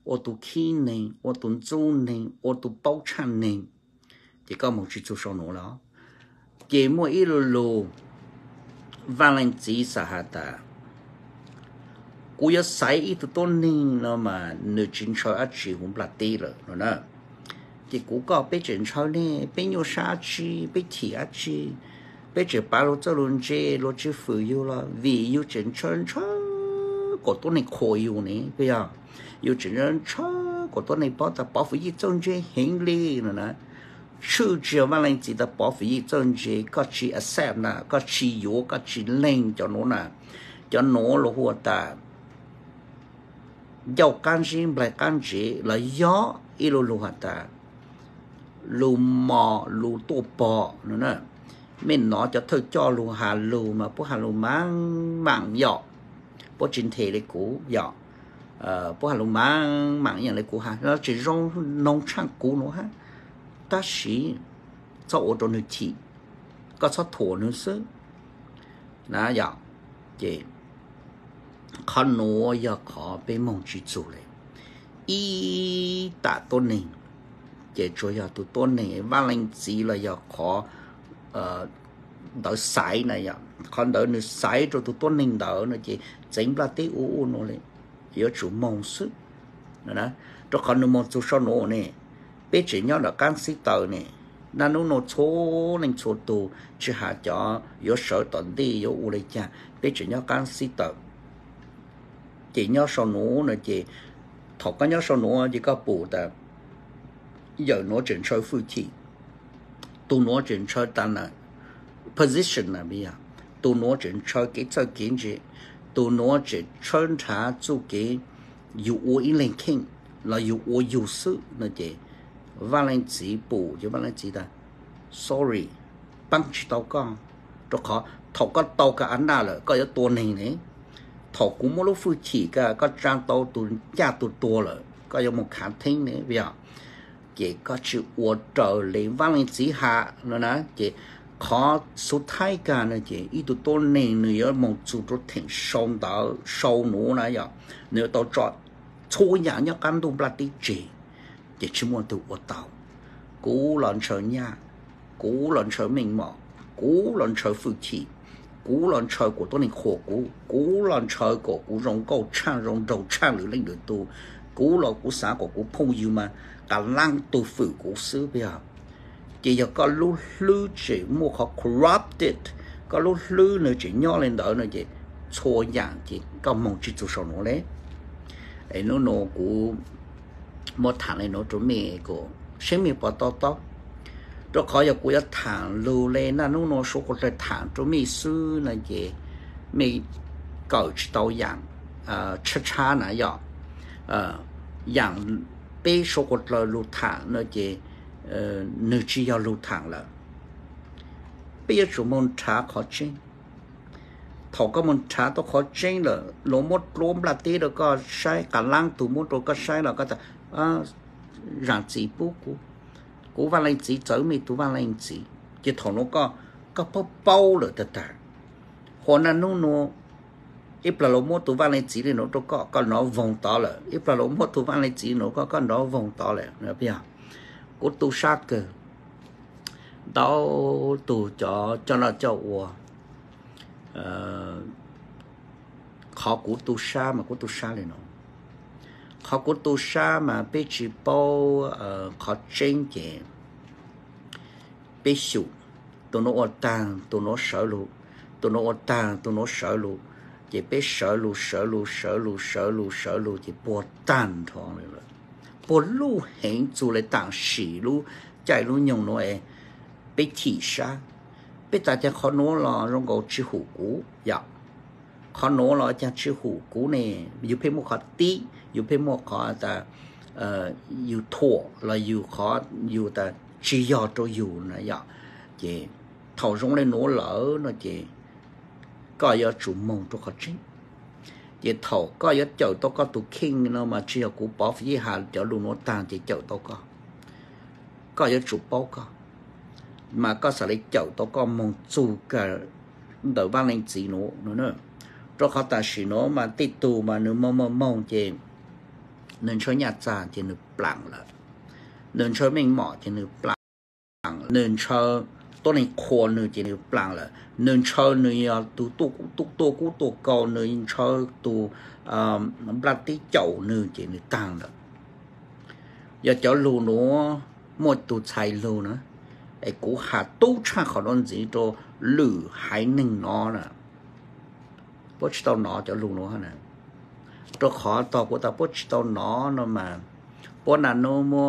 A: ở tu kine ở tu zone ở tu bảo chan ne thì có một chút số nữa đó chỉ mua ít lô Valentine cú yếu sai ít tu ninh nó mà nữ chính cho ác chỉ cũng là tê rồi nó nè thì cú có bé chính cho nè bé nhiều sa chi bé thị ác chi bây giờ bà lô cho luôn chê lô chê phụ yêu là vì yêu chân chân chân của tôi này khổ yêu này bây giờ yêu chân chân chân của tôi này bảo ta bảo phụ yêu chân chê hình lý nữa nè chữ chữ mà lên chỉ ta bảo phụ yêu chân chê có chỉ accept nè có chỉ yếu, có chỉ lên cho nó nè cho nó là hùa ta giàu can gì lại can gì là gió ilo lùa ta lù mò lù tô bò nữa nè mình nó cho thơ cho luôn hà lù mà bố hà lù má mạng dọ bố chính thể lấy cũ dọ ờ, bố hà lù má mạng nhận lấy cũ hà nó chỉ rong nông trang cũ nó ha ta sĩ cho ô tô nữ chị có cho thổ nữ sứ nó dọ chị khó nó dọ khó bê mong chỉ chủ lấy y tạ tôn nình chị cho dọ tụ tôn nình văn lành gì là dọ khó Ờ, đỡ sải này nhở còn đỡ nữa sải rồi tụi tôi nên đỡ nữa chị chính là tí u u nó lên yếu chủ mong sức đó cho con nữa mong chú sao nó nè biết chỉ nhớ là căng sĩ tờ nè na nó nó số nên số tù chỉ hạ cho yếu sợ tận đi yếu u lấy cha biết chỉ nhớ căng sĩ tờ chỉ nhớ sao nó nữa chị thọ cái nhớ sao nó chỉ có bù ta giờ nó chuyển soi phu chi tu nó chuyện cho ta là position là bây giờ tu nó chuyện cho cái cho kiến gì tu nó chuyện cho trả cho cái dù ô ý lên kinh là dù ô dù sự nó chỉ và lên chỉ bù chứ và lên chỉ ta sorry bằng chỉ tao con cho khó thọ có tao cả anh nào rồi có yếu tố này này thọ cũng một lúc phu chỉ cả có trang tao tu cha tu tua rồi có yếu một khả thính này bây giờ chỉ có chữ ủa trợ lấy văn lên chỉ hạ nó nói chỉ khó số thay cả nó chỉ ít tụ tôn nền nữa một chút chút thỉnh sâu đó sâu nữa này giờ nếu tao chọn chú nhà nhá căn tu bát đi chỉ chỉ chỉ muốn tu ủa tao cú lợn sợ nhà cú lợn sợ mình mỏ cú lợn sợ phụ chỉ cú lợn sợ của tôi này khổ cú cú lợn sợ của cú rong câu chan rong đầu chan lưỡi lên được tu cú lợn cú xã của cú phong yêu mà cả lăng tu phụ của sư bây giờ chỉ giờ có lúc lư chỉ mua họ corrupted có lúc lư nữa chỉ nhỏ lên đỡ nữa chỉ xô dạng chỉ có mong chỉ tu sổ nó đấy ấy nó nó của một thằng này nó chuẩn mẹ của xem mình bỏ to to rồi khó giờ của thằng lưu lên là nó nó số của cái thằng chuẩn bị sư là mẹ mình chỉ tàu dạng ờ cha cha nãy giờ ờ dạng bê số cột lờ lụt thẳng nó chỉ ờ, nữ chỉ do lụt thẳng là bây giờ môn trả khó chênh thọ có môn trả tôi khó chênh là lỗ mốt lốm là tí rồi có sai cả lăng tù mốt rồi có sai là có ta à rằng gì bố cú cú và lên gì chở mi tú và lên gì, chỉ thọ nó có có bao bao rồi tất cả họ là nô nô ít là lỗ mốt tu văn lên chỉ thì nó đâu có con nó vòng to là ít là lỗ mốt tu văn lên chỉ nó có con nó vòng to là nữa bây giờ cốt tu sát cơ đó tu cho cho nó cho ủa khó cốt tu sa mà cốt tu sa này nó khó cốt tu sa mà bé chỉ bao khó trên chè bé sụt tụi nó ở tàng tụi nó sợ lụ tụi nó ở tàng tụi nó sợ lụ 也被蛇路、蛇路、蛇路、蛇路、蛇路的波蛋汤了，拨路很做了当西路，在路用诺诶，被屠杀，被大家看到了，然后吃火锅呀，砍脑了再吃火锅呢，有配么个滴，有配么个的，呃有托了有烤有的吃药都有呢呀，这头上在脑了那这。có yếu chủ mong cho khó chính chỉ thầu có yếu chậu tôi có tụ kinh nó mà chỉ là cú bỏ phía hạ chậu luôn nó tàn thì chậu tôi có có yếu chủ bao có mà có sở lý chậu tôi có mong chủ cả đời ban lên chỉ nó nữa nữa cho khó ta chỉ nó mà tít tù mà nó mơ mơ mong thì nên cho nhà già thì nó bằng là nên cho mình mỏ thì nó lặng nên cho ตัวนี้คนนึงจีนี่ปลังเลยนึงเชิญนึงตัวตัวตัวตัวกูตัวเก่านึงเชิญตัวอ่าบลัตติเจ้านึงจีนี่ต่างเลยอย่าเจ้าลูเนาะหมดตัวชายลูเนาะไอ้กูหาตู้ช่างเขาโดนจีตัวหลือหายหนึ่งนอน่ะปุ๊บตัวหนอเจ้าลูเนาะนะตัวขอต่อกูตาปุ๊บตัวหนอเนาะมาปุ๊บนั่นโนมัว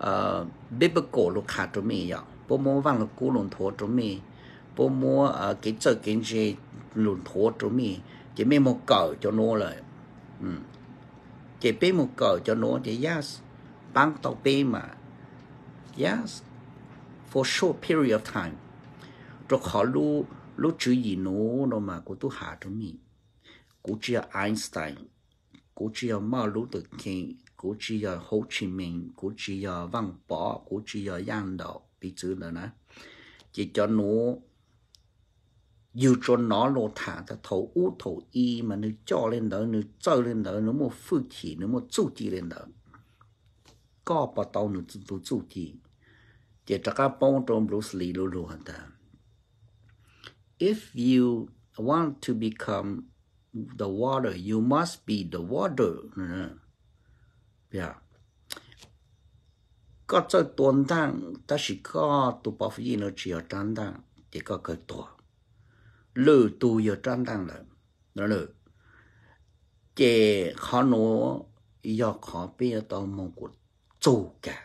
A: เอ่อบิบโกลูกขาดตัวมีอย่าง bố mua vàng lục cú lùn thổ cho mì bố mua ở cái chợ cái gì lùn thổ cho mì chỉ mấy một cờ cho nó rồi ừ. chỉ mấy một cờ cho nó thì yes bán tàu bê mà yes for short period of time rồi họ lu lu chữ gì nó nó mà của tu hạ cho mì của chia Einstein của chia Mao Luther King của chia Hồ Chí Minh của chia Văn Bỏ của chia Giang Đạo tí chứ là nó chỉ cho nó dù cho nó lo thả ta thấu u thấu y mà nó cho lên đó nó cho lên đó nó một phụ chỉ nó một chủ chỉ lên đó có bao tao nó chủ chủ chỉ chỉ cho các bông trong Bruce Lee luôn luôn ta if you want to become the water you must be the water yeah ก็จะตัวนั่งแต่สิก็ตัวปอฟยีนเาเชียวจันดังที่ก็เกิดตัวลือตัวยอะจันดังเลยนั่นเลยเจ้าขอหนูอยากขอเปียตอมงกุฎจูกะ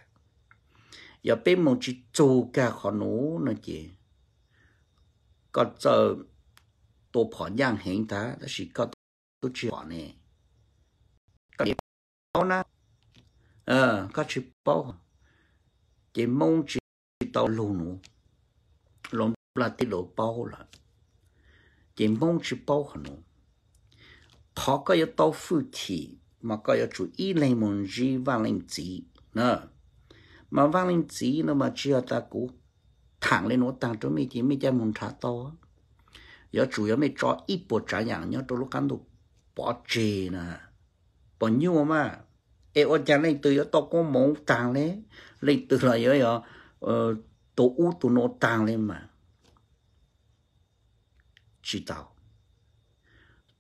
A: อย่าเป็นมงจิจูกะขอหนั่นเจ้าก็จะตัวผ่อนย่างเห็นตาแต่สิก็ตัวเชียวเนี่ยก็เด็กเอานะเออก็ชิบเป้า chỉ mong chỉ tàu lù nụ lòng là tí lộ bao là chỉ mong chỉ bao hả nụ khó cái yếu tàu phụ thị mà cái yếu chủ ý lên môn gì văn linh gì nè mà văn linh chỉ nó mà chia ta cũ thẳng lên nó tăng cho mấy chỉ mấy cha muốn trả to giờ chủ yếu mấy cho ít bộ trả nhàng nhớ tôi lúc ăn đồ bỏ chê nè bỏ nhiêu mà e o cha lên từ to có món tàng lên, lên từ là giờ giờ tổ u tổ nó tàng lên mà chỉ tao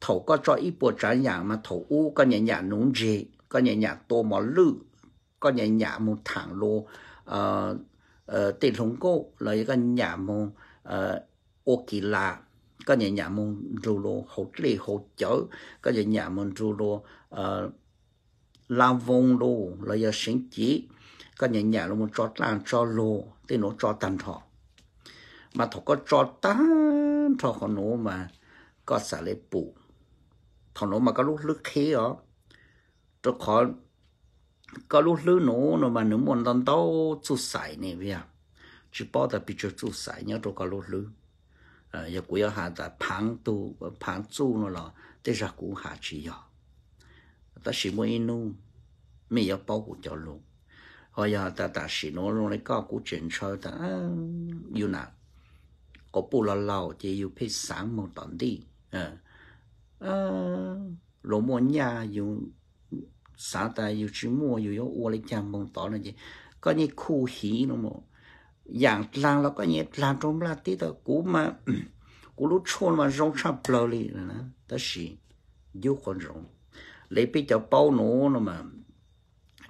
A: Thổ có cho ít bộ trả nhà mà thổ u có nhà nhà núng gì có nhà nhà tô mỏ lư có nhà nhà một thẳng lô ờ ờ tiền hồng cô là cái nhà một ờ ô kỳ là có nhà nhà một rù lô hậu lì hậu chở có nhà nhà một rù lô ờ là vùng đồ là giờ sinh chỉ có nhà nhà là muốn cho làm cho lô thì nó cho tàn thọ mà thọ có cho tàn thọ còn nó mà có xả lấy bù thọ nó mà có lúc lướt khí đó tôi khó có lúc lướt nó nó mà nếu muốn đón tàu chú xài này vậy à chỉ bảo ta bị chú xài nhớ tôi có lúc lướt à ờ, giờ hạ hạ tại tu nó là thế chỉ cũng 要下在盘都盘住了了，这是股下去要。ta chỉ mua inu mi yo bảo hộ cho luôn hồi giờ ta ta chỉ nói luôn đấy có của chuyện chơi ta yêu nè có bù lo lo chỉ yêu phê sáng một tuần đi à lỗ mua nhà yêu sáng ta yêu chỉ mua yêu yêu uo lấy chàng mong tỏ là gì có như khu hỉ nó mà dạng lang là có như làm trong là tí đó cú mà cú lúc chôn mà rong sắp lơ li nữa ta chỉ yêu con rong ลยไปจะเป้าหนูนะมัน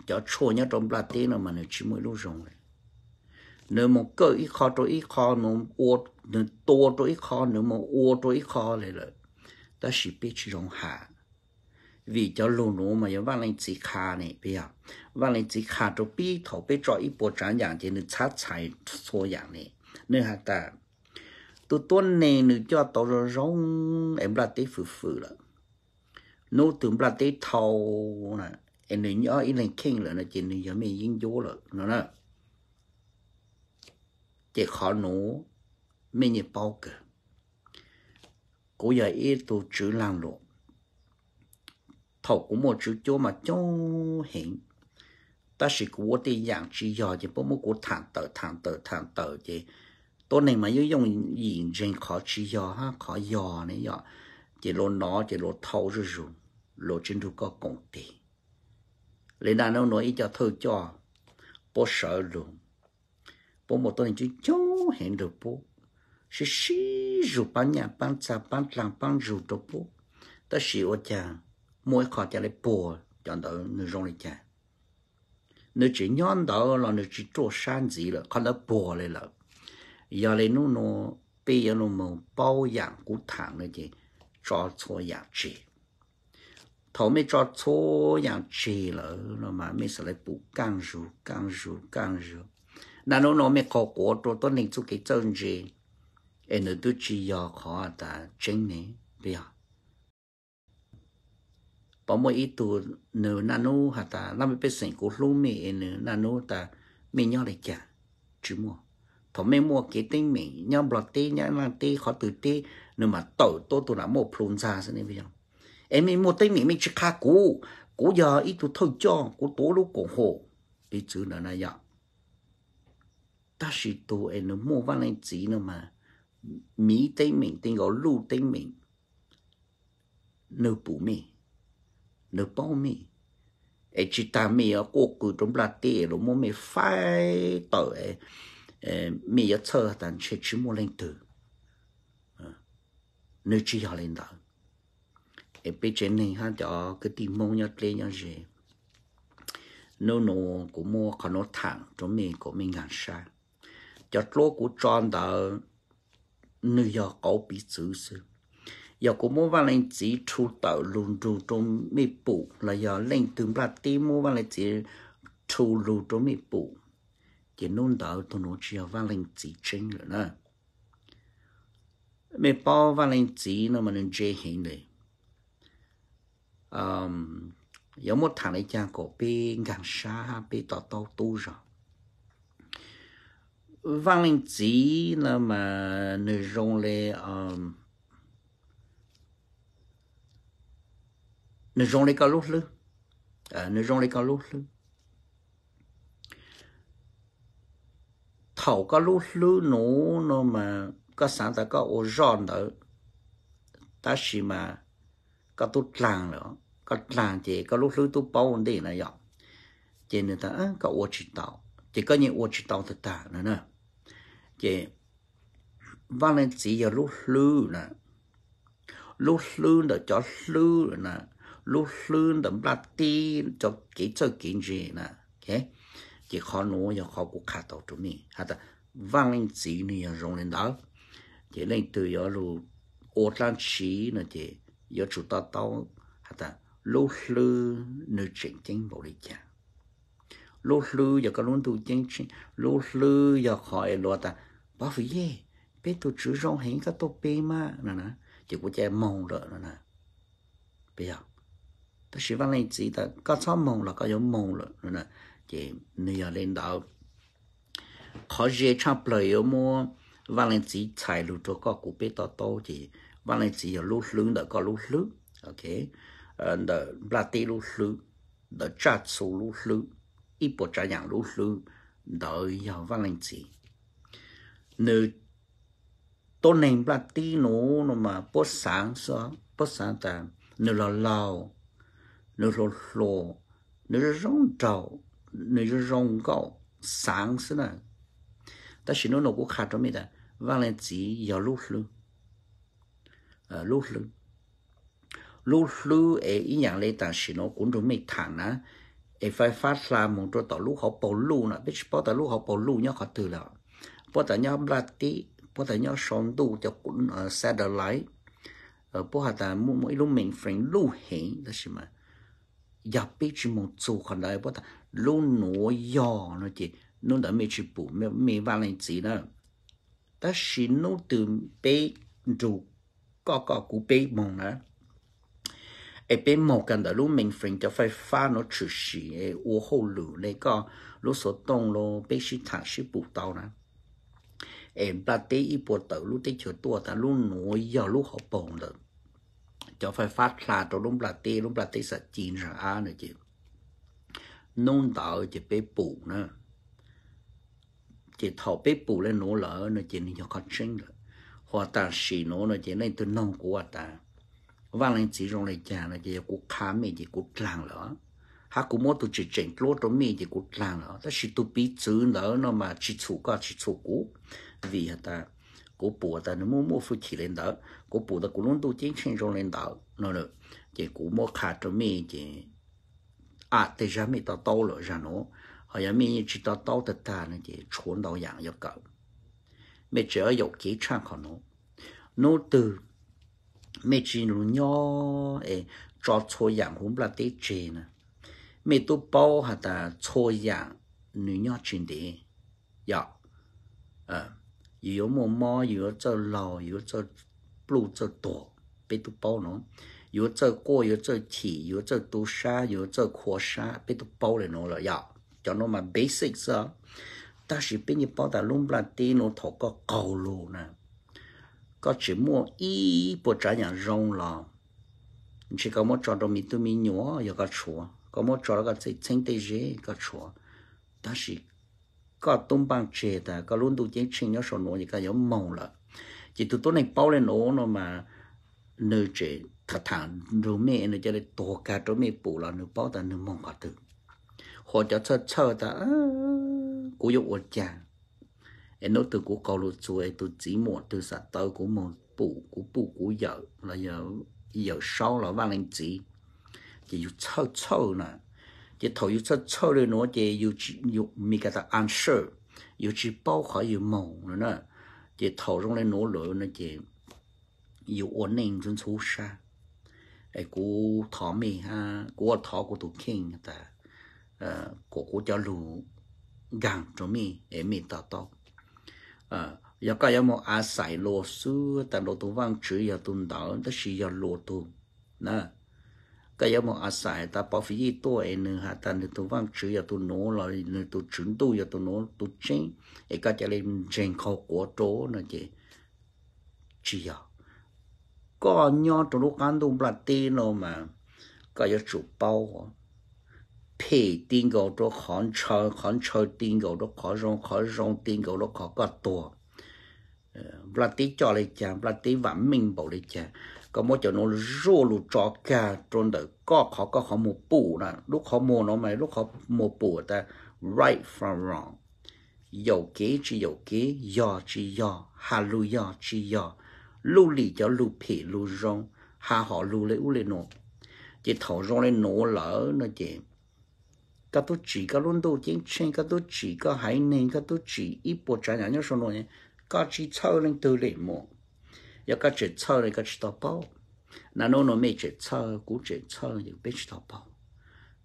A: จะช่วยเนีตรงปลาตีนะมันเนี่ยชิมไม่รู้ชงเลยเนื้อมันเกิดอีคอตัวอีคอหนูอวดเนื้อตัวตัวอีคอเนื้อมันอวดตัวอีคอเลยเลยแต่สิไปชิลงหาวิจารณ์หนูมันยังว่าเรื่องจีคาเนี่ยเปล่าว่าเรื่องจีคาตัวปีถูกไปจ่ออีโปวจันอย่างเดียวเนื้อชัดใชสโซอย่างเนี่ยเนื้อหาแต่ตัวต้นเนี่ยเนื้อจะตัวร้องเอ็มปลาตีฟูฟูเลย nô tưởng bà tế thầu nè em này nhớ ý lên kinh là nó chỉ nên giờ mình dính dỗ rồi nó nè chỉ khó nổ mình nhớ bao cơ cố giờ ý tu chữ làm lộ thầu của một chữ chỗ mà cho hiện ta sẽ của tiền dạng chỉ dò chỉ bố một của thản tờ thản tờ thản tờ chỉ tôi này mà yêu dùng gì trên khó chỉ dò ha khó dò này giờ chỉ lo nó chỉ lo thâu rồi rồi lộ trên thu có công ty lấy đàn ông nói cho thơ cho bố sợ luôn bố một tuần chứ cháu hẹn được bố sẽ xí rủ bán nhà bán xa bán làng bán rủ được bố ta xì ô cha mỗi khó cha lấy bố chọn đỡ nữ rong lấy cha nữ chỉ nhon đỡ là nữ chỉ trô san gì là khó nó bố lấy là giờ lấy nó nó bây giờ nó mong bao dạng của thằng nữa chứ cho cho dạng chỉ cho mà sẽ lại nên chú em 头没照错样吃了，那嘛没是来补干肉、干肉、干肉。那侬侬没考过多，多能做给政治，哎，侬都只要考的真呢，对呀。bảo mỗi ít tu nửa nano hạt ta làm cái sinh của lũ mẹ nửa nano ta mẹ nhau lại chả chứ mua thọ mẹ mua cái tên mẹ nhau bọt tê nhau làm tê khó từ tê nửa mà tổ tô tu là một plon ra sao này bây giờ em mình mua tay mình mình chỉ khá cũ cũ giờ ít tụ thôi cho cũ tố lúc cổ hồ ít chữ nữa này ạ ta chỉ tụ em nó mua văn anh chỉ nữa mà mỹ tay mình tên gọi lưu tay mình nó bù mi nó bao mi em chỉ ta mi ở cô cứ trong là tiền rồi mua mi phải tới mi ở chờ tàn chỉ chỉ mua lên từ ờ. nơi chỉ họ lên đó em biết trên này ha cho cái tim mông nhớ lên nhớ gì nô nô của mua còn nó thẳng cho mình của mình ngàn xa cho lô của tròn đó nữ giờ có bị xử sự giờ của mua vào lên chỉ chú tạo luôn chú trong mi bù là giờ lên từng bát tim mua vào lên chỉ chú luôn trong mi bù chỉ nôn đó tôi nói chỉ vào lên chỉ chính rồi, nè mẹ bao vào lên chỉ nó mà nên dễ hình đấy um, có một thằng đấy chàng cổ bị ngang xa bị tỏ tàu tu rồi văn linh chỉ là mà nơi rong lê um, nơi rong lê cao lúc lư à, ờ, nơi rong lê cao lúc lư thầu cao lúc lư nó nó mà có sáng ta có ô ròn đó ta chỉ mà có tu làng nữa có làng chỉ có lúc lưới tu bao đi là dọn chỉ người ta có ô chỉ tạo, chỉ có những ô chỉ tạo thực ta nữa nè chỉ văn lên chỉ giờ lúc lưu nè lúc lưu là cho lưu nè lúc lưu là bát ti cho kỹ cho kỹ gì nè ok chỉ khó nói giờ khó cũng khá tàu chúng mình hả ta văn lên chỉ này rong lên đó chỉ lên từ giờ lúc ô lan chỉ nè chỉ giờ chủ ta tao hả ta lô lư nữ chuyện chính bảo lý cha lô lư giờ có luôn tu chính chính lô lư giờ khỏi lo ta bảo vì gì biết tôi chữ rong hẹn các tôi bé mà nè nè chỉ có cha mong rồi nè nè bây giờ ta sĩ văn lên chỉ ta có sáu mong là có giống mong rồi nè nè chỉ nửa lên đạo khó dễ chắp lời ở mua văn lên chỉ chạy lụt cho các cụ biết tao tao chỉ Valencia lu lu đã có lu lu ok đã Plati lu lu đã cha su lu lu ít bộ cha nhàng lu lu đã vào Valencia nếu tôn nền Plati nó nó mà bớt sáng so bớt sáng ta nếu là lâu nếu là lô nếu là rong trầu nếu là rong gạo sáng thế này ta chỉ nói nó cũng khá cho mình ta Valencia giờ lu lu lu lu lu lu e ý nhận lấy ta xin nó cũng rồi mấy thẳng á e phải phát ra một chỗ tàu lu họ bầu lu nè biết bao tàu lu họ bầu lu nhớ họ từ là bao tàu nhớ ra tí bao tàu nhớ son tu cho cũng ờ, xa đời lại ờ, bao hạt ta mua mỗi lúc mình phải lu hiện đó xí mà giờ biết chỉ một chỗ còn lại bao tàu lu nổ giò nó chỉ nó đã mấy chỉ bù mấy mấy vài lên gì nữa, ta xin nó từ bé ruột có có cú bê mong nữa e bê mong gần đó lũ mình phình cho phải pha nó chữ sĩ e ô hô lử này có lũ số tông lô bê sĩ thẳng sĩ bù tàu nữa e bà tê y bộ tàu lúc tê chỗ tua ta lúc nổi giờ lúc họ bồng được cho phải phát là cho lũ bà tê lũ bà tê sẽ chín ra á nữa chứ nông tạo chỉ bê bù nữa chỉ thọ bê bù lên nổ lỡ nữa chỉ nên cho con sinh rồi họ ta xì nó nó chỉ nên từ nông của ta và lên chỉ rong lên già nó chỉ của khá mì chỉ của làng lỡ hát của mỗi tụi chỉ chỉnh lỗ trong mì chỉ của làng lỡ ta chỉ tụi bị chữ lỡ nó mà chỉ chủ có chỉ chủ cũ vì ta của bùa ta nó mua mua phụ chỉ lên đó của bùa ta cũng luôn tu chính chính rong lên đó nó nữa chỉ của mỗi khá trong mì chỉ à thế ra mì ta to rồi ra nó họ giờ mì chỉ ta to thật ta nó chỉ trốn đầu dạng cho cậu mẹ chở dọc chỉ trang khó nó nó từ mẹ chỉ nó nhỏ ấy cho cho dạng hôm là tế chế nè mẹ tôi bao hạt ta cho dạng nữ nhỏ chuyện đấy dạ à, yếu mò mò yếu cho lò yếu cho blue cho tổ bé tôi bao nó yếu cho cô yếu cho chỉ yếu cho tu sa yếu cho khóa sa bé tôi bao này nó là dạ cho nó mà basic sao ta chỉ bên như bao ta lung là tê nó thọ có cầu lù nè có chỉ mua ý bộ trái nhà rong là chỉ có một trò đồ mì tu mì nhỏ giờ có chùa có một trò có chỉ chênh tê dế có chùa ta chỉ có tung bằng chè ta có luôn tu chế chênh nó sổ nổ gì cả yếu màu là chỉ tụi tôi này bao lên nổ nó mà nơi trẻ thật thà rồi mẹ nó cho nên tổ cả rồi mẹ bù là nó bao ta nó mong cả tự họ cho chờ chờ ta cú dụ ổn chàng em nói từ cú cầu lụt chuối từ chỉ một từ sạt tơ của một bụ của bụ của vợ là giờ giờ sau là ba lên chỉ chỉ dụ chờ chờ nè chỉ thổi dụ chờ chờ rồi nó chỉ dụ dụ mi cái ta ăn sơ dụ chỉ bao khỏi dụ màu nữa nè chỉ thầu trong lên nó lửa nó chỉ dụ ổn định trên số sa, ai cú thọ mi ha cú thọ của tụ kinh ta Ờ, của của cho lù gần cho mi em mi tao tao à giờ có giờ một à xài lô sư ta lô tu văn chữ giờ tu đạo ta xì giờ lô tu nè cái giờ một à xài ta bảo phi tu ấy nữa hả ta nữa tu văn chữ giờ tu nô là nữa tu chuẩn tu giờ tu nô tu chính ấy cái cái lên trên khâu của chỗ nữa chị chỉ giờ có nhau trong lúc ăn tu bát tê nó mà cái giờ chụp bao phi tin gấu đó khón chờ khón chờ tin gấu đó khó rong khó rong tin gấu đó khó có tua bà tí cho lấy chả bà tí vãn mình bảo lấy chả có một chỗ nó rô lù cho cả trôn đời có khó có khó mù bù nè lúc khó mua nó mày lúc khó mù bù ta right from wrong dầu kế chỉ dầu kế do chỉ do hà lù do chỉ do lù lì cho lù phỉ lù rong hà họ lù lấy u lên nổ chỉ thầu rong lên nổ lỡ nó chỉ cả tu chỉ cả luôn đầu chiến trên cả tu chỉ cả hải nên cả tu chỉ ít bộ trái nhà nhớ số nói cả chỉ sau lên từ lệ mộ giờ cả chỉ sau lên cả chỉ tao bao nà nó nó mấy chỉ sau cú chỉ sau những bên chỉ tao bao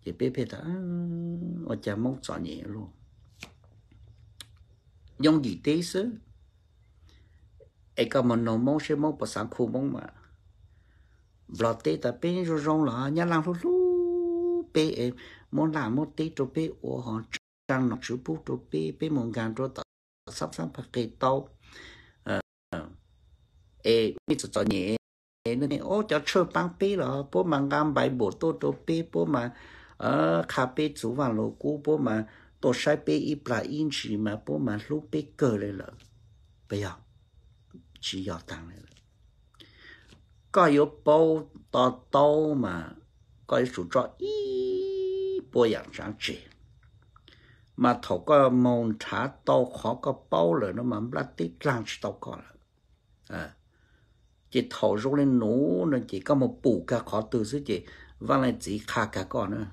A: chỉ biết biết ta ở nhà mong chọn nhẹ luôn dùng gì thế chứ ai cả mình nó mong sẽ mong bà sáng khô mong mà lọt tê ta bên rồi rong là nhà lang luôn luôn bé món là một tí cho bé ô họ trang nọc sữa bút cho bé bé mong gan cho tớ sắp sắp phải kê tao ê biết cho nhẹ nên ô cho chơi băng bé rồi bố mà gan bài bộ tô cho bé bố mà ở cà phê chủ vàng lô cú bố mà tổ sai bé ít là in chỉ mà bố mà lúc bé cờ lên rồi bây giờ chỉ giờ tăng lên có yếu bố to to mà có yếu chủ cho ít dạng mà thổ có mong thả to khó có bao lời nó mà bắt tít lang chỉ tao có là à chỉ thổ rung lên nú nó chỉ có một bù cả khó từ dưới chỉ và lại chỉ khá cả con nữa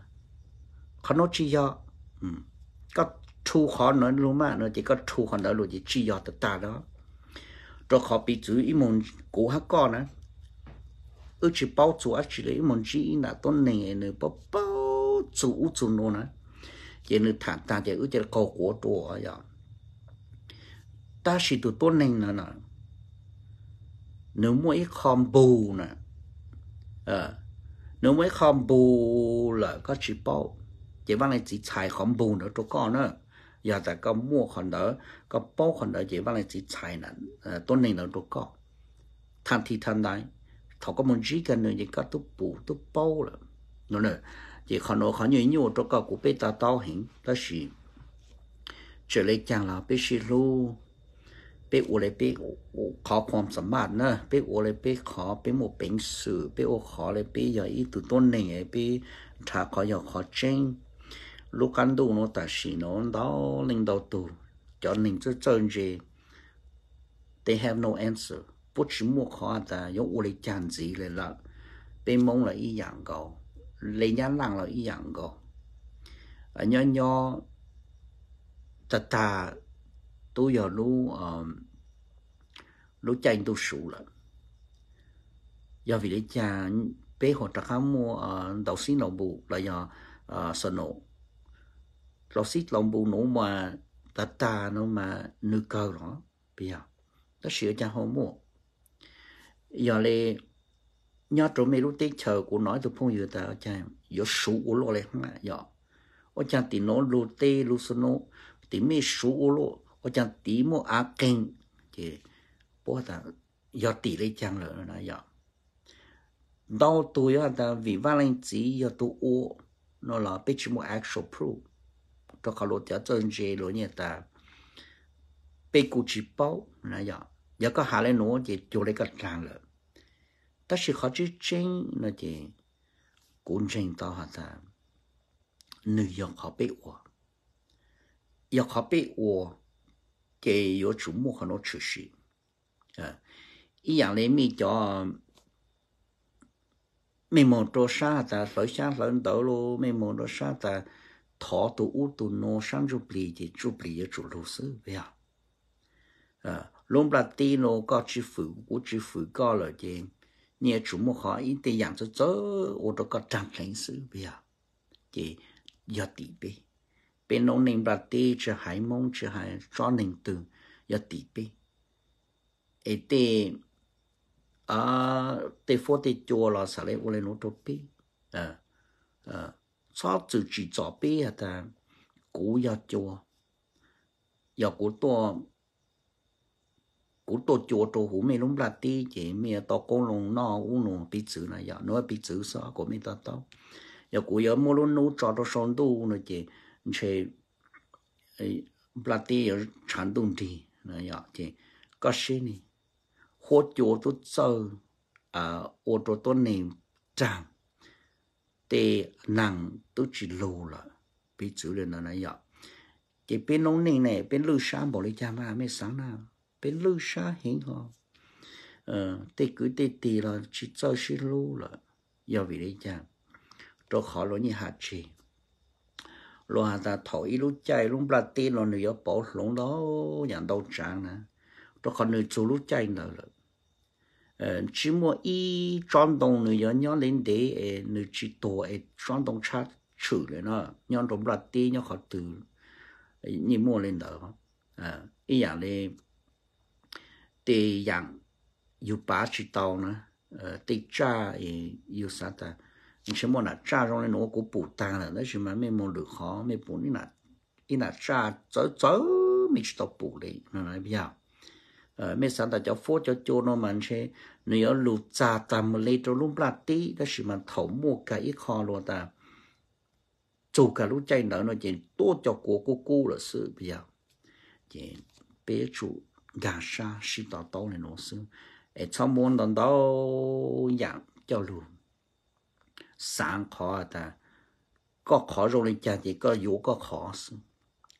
A: khó nó chỉ do ừ. có thu khó nói luôn mà nó chỉ có thu khó nói luôn chỉ chỉ do tất ta đó rồi khó bị chú ý muốn cố hát con á ước chỉ bao chú á chỉ lấy muốn chỉ là tôn nề nữa bao bao chú út chú nô nè chỉ nữ thả ta chỉ út chỉ có của trụ ở đó ta chỉ tụ tốt nên nữa nè nếu mỗi com bù nè ờ nếu mỗi com bù là có chỉ bao chỉ bằng này chỉ chạy com bù nữa trụ con nữa giờ ta có mua còn đỡ có bao còn đỡ chỉ bằng này chỉ chạy nè tốt nên nữa trụ con than thì than đấy thọ có một gì cần nữa chỉ có tụ bù tụ bao là nó nữa chỉ khó nói khó nhiều nhiều trong cao của bé ta tao hình đó xì trở lại chẳng là bé xì lu bé u lại bé khó ความสามารถนะ bé u lại bé khó bé một bệnh sử bé u khó lại bé giờ ít từ tôn này bé thà khó giờ khó chênh lúc ăn đủ nó ta xì nó đó linh đầu tu cho nên cho chân gì they have no answer bố chỉ mua khó ta giống u lại chẳng gì lại là bé mong là ý dạng cầu lấy nhãn làng là ý dạng gò ở nhỏ nhỏ thật thà tôi giờ lúc ờ, lúc chanh tôi sụ là do vì để cha bé họ trắc ham mua ờ, đầu xí nổ bù là do ờ, sợ nổ đầu xí lòng bù nổ mà thật thà nó mà nư cơ đó bây giờ tất sửa cha họ mua giờ lên nhớ chỗ mấy lúc tết chờ của nói tôi phong giờ ta chàng giờ sú của lo này không ạ giờ dạ. ở cha tí nó lu tê lu số nó tí mấy sú của lo ở chàng tí mô á keng thì bố ta giờ tí lấy chàng lỡ nó giờ dạ. đau tôi á ta vì văn lên chỉ giờ tôi ô nó là biết chỉ mô actual proof cho cả lô tiểu chân dê lô nhẹ ta bị cụ chỉ bao nãy giờ giờ có hạ lên nó thì chỗ lấy cái chàng lỡ ta chỉ khó chứ chênh nó chỉ cũng chênh tao hả ta nữ dòng khó bị ổ dòng khó bị ổ thì yếu chủ mô khó nó chủ sĩ à ý dạng lấy mi cho mình một trô xa ta sở xa lớn tớ lô mình một trô xa ta thọ tụ u tụ nô sang chụp lì thì chụp lô sư vậy à à lúc là tin lô có chữ phụ của chữ phụ có lời chuyện nhiều chủ mô họ in tiền dạng cho cho ô tô có trang tránh sự bây giờ à. chỉ do tỷ bê bê nông nền bà tê chưa hải mông chưa hải cho nền từ do tỷ bê ê tê à tê phố tê chùa là sao lấy ô lên ô tô bê à ờ, à ờ, sao chỉ chỉ cho bê à ta cố do chùa do cố tôi cú tô chùa tô hú mê lúng là tí chỉ mê to con lùng nó u nùng tí chữ này giờ nói tí chữ sợ của mê to to giờ cú giờ mua luôn nú trò đồ son tu nó chỉ chỉ là tí giờ chán tung thì này giờ chỉ có gì nè hố chùa tôi sợ à ô tô tôi niệm trang tê nàng tôi chỉ lù là tí chữ lên là này giờ chỉ bên nông nè này bên lưu sáng bỏ lấy cha mà mẹ sáng nào xa hiện họ, ờ tê tê luôn là chỉ cho là do vì đấy như hạt hạt chì, ta thổi lỗ lỗ tê lo nữa 要 bỏ lỗ đó nhận đầu trang nè, đó còn nữa chủ lúc chạy nữa rồi. Ờ, chỉ mua y trang đồng nữa nhớ nhớ lên để nữa chỉ tổ trang đồng chát chữ rồi nó nhớ đồng là tê nhớ khó từ, nhìn mua lên đó, à, ý dạng này tê yang yu ba chỉ tàu nữa ờ, tê cha yu sa ta nhưng xem món là cha trong này nó có bù ta là nó chỉ mà mấy món được khó mấy bún này là ý là cha chớ chớ mấy chỉ tàu bù đấy nó nói bây giờ ờ, mấy sáng ta cho phố cho chỗ nó mà chế nếu lụt cha ta mà lấy cho lúc là tí đó chỉ mà thấu mua cái ít khó luôn ta chủ cả lúc chạy nở nó chỉ tốt cho cô cô cô là sự bây giờ chỉ bé chủ gà sa xí tàu tàu này nó xứ ở trong muốn đàn đâu, dạng cho luôn sáng khó à ta có khó rồi lên cha thì có yếu có khó xứ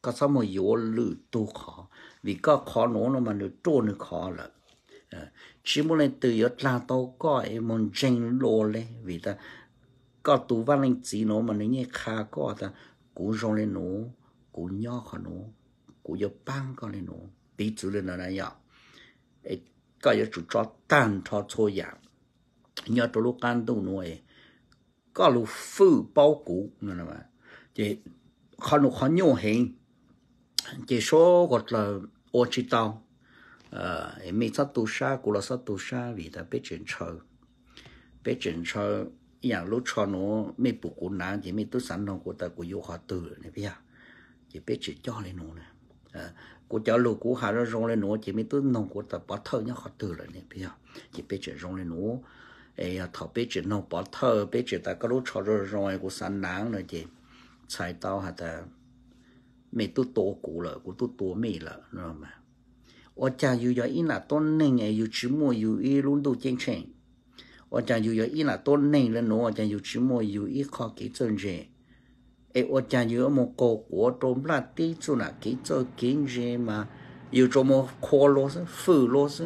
A: có sao mà yếu lử tu khó vì có khó nó nó mà nó trôi nó khó là ờ, chỉ muốn lên từ yếu là tàu có em muốn tranh lô lên vì ta có tu văn lên chỉ nó mà nó nghe khá có à ta cũng rồi lên nó cũng nhỏ khó nó cũng yếu băng có lên nó tí chủ lên là này nhở cái giờ chủ cho tan cho cho nhà nhớ tôi lúc ăn đâu nuôi có lúc phụ bao cũ nữa mà thì khó nó khó nhiều hình chỉ số gọi là ô chỉ tao ờ mình sát tu sa cũng là sát tu sa vì ta biết chuyện chơi biết chuyện chơi อย่างรู้ชอนูไม่ปลูกกุนนานจะไม่ตุ้สันนองกูแต่กูอยู่ขอตื่นเนี่ยพี่อะจะเป็นจิตจ่อเลยหนูนะ của cháu lù của hà ra rong lên nó chỉ mới tôi nông của ta bỏ thơ nhá họ từ rồi nè bây giờ chỉ biết chuyện rong lên nó ấy thọ biết chuyện nông bỏ thơ biết chuyện ta có lúc cho rồi rồi của sẵn nắng rồi chị sai tao hà ta mẹ tôi tổ cũ lợ của tôi tổ mẹ lợ rồi mà ở cha dù giờ ít là tôn nên ngày dù chỉ mua dù ít luôn đồ chân chèn, ở cha dù giờ ít là tôn nên lên nó ở cha dù chỉ mua dù ít khó kỹ chân rẻ e o cha yu mo ko ko to bla ti chu na ki cho kin je ma yu cho mo ko lo sa fu lo sa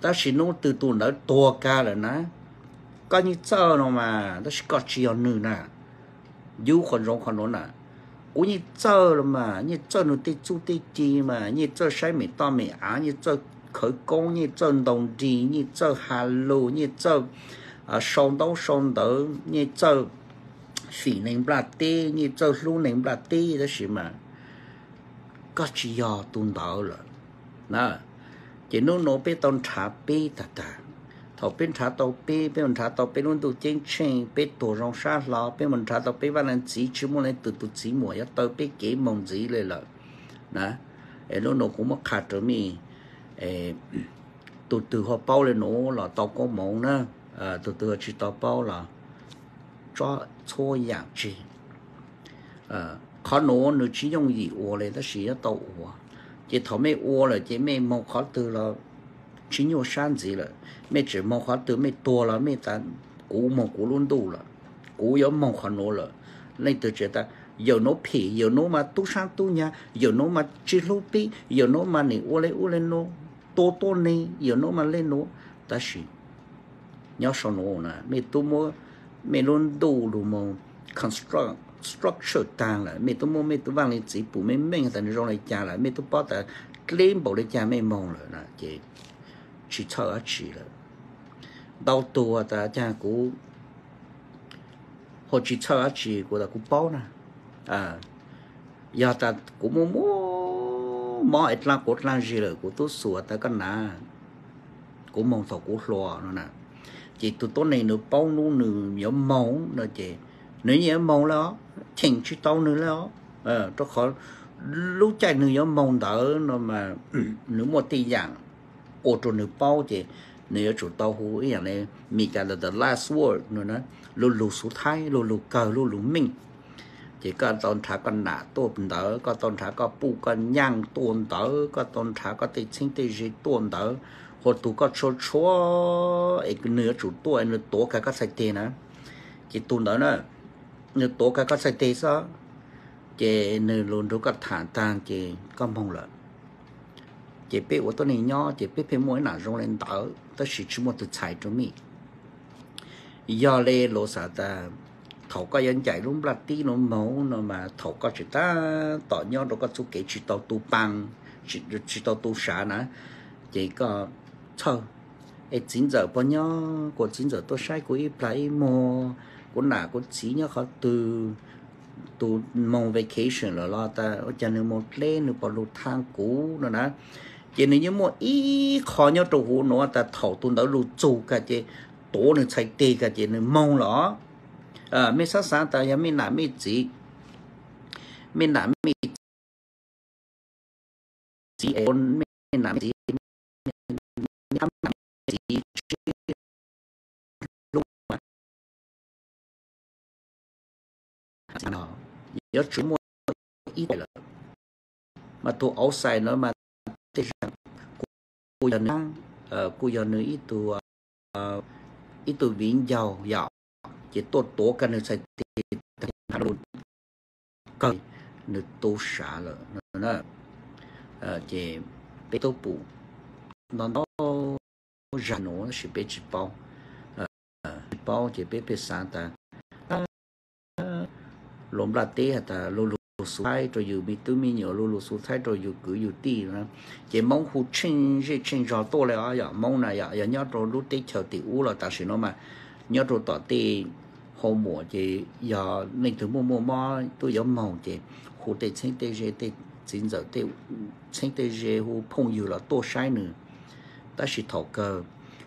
A: ta shi no tu tu na to ka la na ka ni cho no ma ta shi ka chi yo nu na yu khon rong khon no na u ni cho lo ma ni cho nu ti chu ti chi mà ni cho sai mi to mi a ni cho khởi công như cho đồng trì như cho hà lù như cho à, sông đấu sông tử như cho xỉ nền bà tê như châu lu nền bà tê đó xỉ mà có chỉ do tuôn bảo rồi nè chỉ nó nó bê tôn thả bê tà tà thọ bên trả tàu bê bên mình thả tàu bê luôn tụ chênh chênh bê tổ rong xa lò bê mình thả tàu bê và anh chỉ chứ muốn lên từ tụ chỉ mùa yếu tàu bê kế mong gì lên lợ nè ấy nó nó cũng mất khả trở mi tụ từ họ bao lên nó là tàu có mông nè tụ từ họ chỉ tàu bao là cho cho dạng chi ờ khó nổ nó chỉ dùng gì ua lấy ta xí tàu ua chỉ thọ mấy ua là chỉ mấy mong khó từ là chỉ nhiều san gì là mấy chỉ mong khó từ mấy to là mấy tán cũ mong cũ luôn đủ là cũ yếu mong khó nổ là nên từ chỉ ta giờ nó phì giờ nó mà tu sang tu nha giờ nó mà chỉ lúc bi giờ nó mà nỉ ua lấy ua lên nó to giờ nó mà lên nó ta xí nhau sau nó nè mấy tu mua mẹ luôn đủ đủ mong construct structure ta là mẹ tôi mua mẹ tôi vang lên chỉ bù mẹ mẹ người ta đi rong lại cha là mẹ tôi bảo ta claim bảo lại cha mẹ mong là là chị chỉ thở chỉ là đau tù à ta cha cũ họ chỉ thở chỉ của ta cũng bảo nè à giờ ta cũng mua mua mò ít la cốt la gì rồi của tôi sửa ta cái nào cũng mong thầu cũng lo nữa nè chị tụi tôi này nửa bao nu nửa nhớ mong nữa chị nếu nhớ mong đó thành chú tao nữa đó ờ tôi khó lúc chạy nửa nhớ mong đỡ nó mà nửa một tí dạng ô tô nửa bao chị nếu chủ tao hú ý này mì cả là the last word nữa nó lù lù số thái lù lù cờ lù lù mình chỉ có tôn thả con nã tuôn tớ có tôn thả có pu con nhang tuôn tớ có tôn thả có tịch sinh tịch gì tuôn tớ hồ tú có chỗ chỗ, ấy cái nửa chủ tuổi nửa tố cái các sạch tiền nè, chỉ tụn đó nè, nửa tố cái các sạch tiền sao chỉ nửa luôn đủ các thản tàng chỉ con mong lợi chỉ biết của tôi này nhỏ chỉ biết phải mỗi nào rong lên tớ tớ chỉ chỉ một từ chạy cho mi do lê lộ sợ ta thầu có dân chạy luôn là tí nó máu nó mà thầu có chỉ ta tỏ nhau đâu có số kể chỉ tàu tu bằng chỉ chỉ tàu tu sả nè, chỉ có thơ ấy chín giờ bao nhớ của chín giờ tôi sai của ít lại mò của nà của chỉ nhớ khó từ từ mong vacation là lo ta ở chân nữa một lên nữa bỏ lụt thang cũ nữa nè chỉ nếu như một ít khó nhớ trụ hũ nữa ta thầu tuần đó lụt chủ cả chị tổ nữa chạy tê cả chị nữa mong lỏ à mấy sát sáng ta ya mấy nà mấy chỉ
B: mấy nà mấy chỉ ôn mấy nà mấy chỉ nó ờ, nhớ chúng mua ít là mà tôi áo xài nó mà tê
A: rằng cô giờ nữ ờ, cô giờ nữ ít tu ờ, ít tu vĩnh giàu giàu chỉ tôi tổ cái nữ xài thì thành luôn cần nữ tu xả là nó chỉ bé tu bù nó nó ra nó sẽ bé chỉ bao bao chỉ bé bé sáng ta lom la te hata lô lô số thái rồi yu mi tu mi nhỏ lô lô số thái rồi yu cứ yu tì nữa chỉ mong khu chen gì chen cho to le à ya mong na ya ya nhớ rồi lu te chờ ti u là ta sẽ nói mà nhớ rồi tỏ tì hồ mùa chỉ giờ dạ nên thử mua mua mò tôi giống màu chỉ khu te chen te je te chính giờ te chen te je khu phong yu là to sai nữa ta sẽ thọ cơ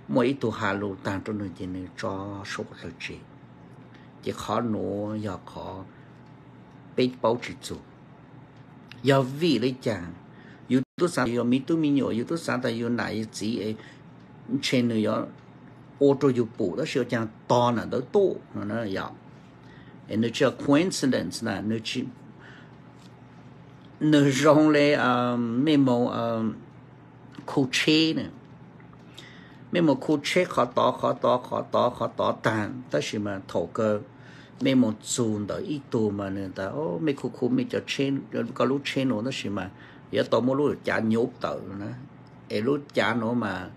A: mỗi tu hà lô tàn cho nên chỉ nên cho số lượng chỉ chỉ khó nổ giờ dạ khó 被保持住。要为了讲，有多少有没多没有，有多少的有哪一支诶，全都要都有补的时候讲，多呢都多，那要，那只要 coincidence 呢，那去，那中的啊，眉毛啊，阔切呢，眉毛阔切，好打好打好打好打淡，但是嘛，土哥。mê một sùn tới ít tù mà nên ta ô mê khu khu mê cho trên có lúc trên nó xí mà giờ tao mua lúc chả nhốt tờ nữa ấy lúc chả nó mà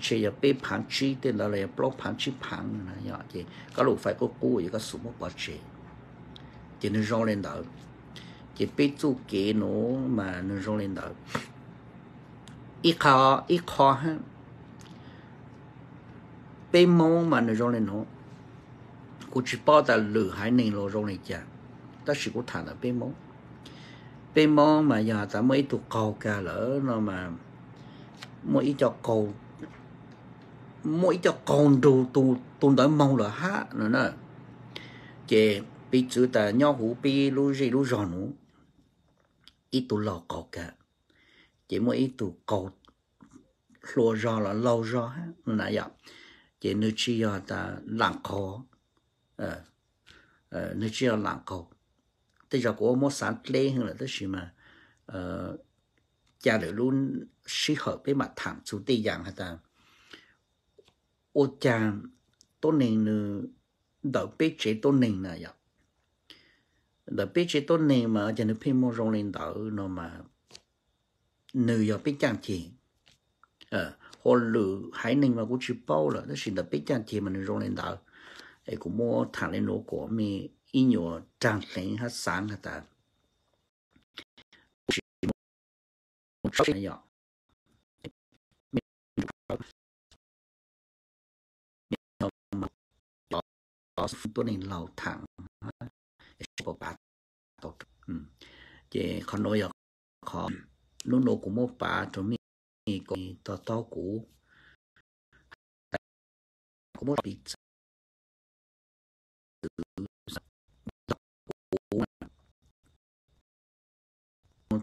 A: chỉ là bê phản chi tên là là block phản chi phản nữa nhở chị có lúc phải có cú gì có sụp một quả chị chỉ nên rong lên tờ chỉ biết chu kế nó mà nên rong lên tờ ít khó ít khó ha bê mông mà nên rong lên nó กูจะป้อแต่หรือหายหนึ่งโลโรงในจ่าแต่สิกูถานเป็นมองเป็นมองมาอย่าแต่ไม่ถูกเกาแกเหรอเนาะมาไม่จะเกาไม่จะเกาดูตูตูนแต่มองเหรอฮะเนาะเนาะเจ็บปีจือแต่ย่อหูปีรู้จีรู้จอนูอีตูหลอกเกาแกเจ็บไม่ตูเกาลัวรอหรอเรารอฮะนั่นอย่าเจ็บนึกชี้ยาแต่หลังคอ ờ ờ nó chỉ là lặng cầu tới giờ của một lê hơn là tới gì mà ờ cha để luôn sĩ hợp với mặt thẳng chú tì dạng hả ta ô cha tốt nền đợi biết chế tốt nền nè đợi biết chế tốt nền mà cho nên phim mô rong lên đợi nó mà nữ giờ biết chàng chị ờ hồn lử hải ninh mà cũng chỉ bao là nó chỉ biết chàng chị mà nữ rong lên đợi ấy cũng mua thằng lên ừ. nổ của mi ít nhiều trang tính hết sáng
B: hết ta một số này nhỏ tôi nên lâu thẳng bộ bát
A: tốt chị con nói giờ con lúc nô của một bà cho mi
B: có to to cũ của một bị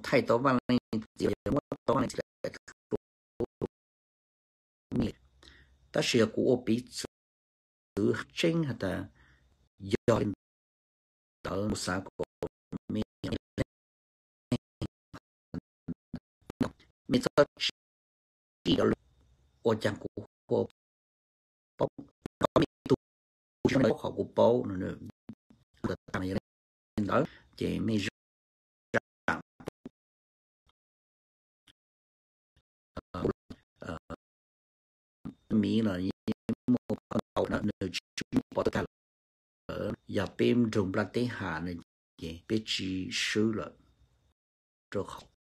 B: thay tố văn lên chỉ mất tố lên chỉ là mi ta sẽ của bị sự chính hạt do tờ một xã của mi mi ta chỉ đó ô chàng của cô bóng có mi tu cho nó khẩu của bố nữa nữa đó chị mới ra ờ, ờ, mỹ là một con tàu nó nơi chú bỏ tất cả ở giờ tìm trùng là tế hạ này chị biết chỉ sư lợi rồi khóc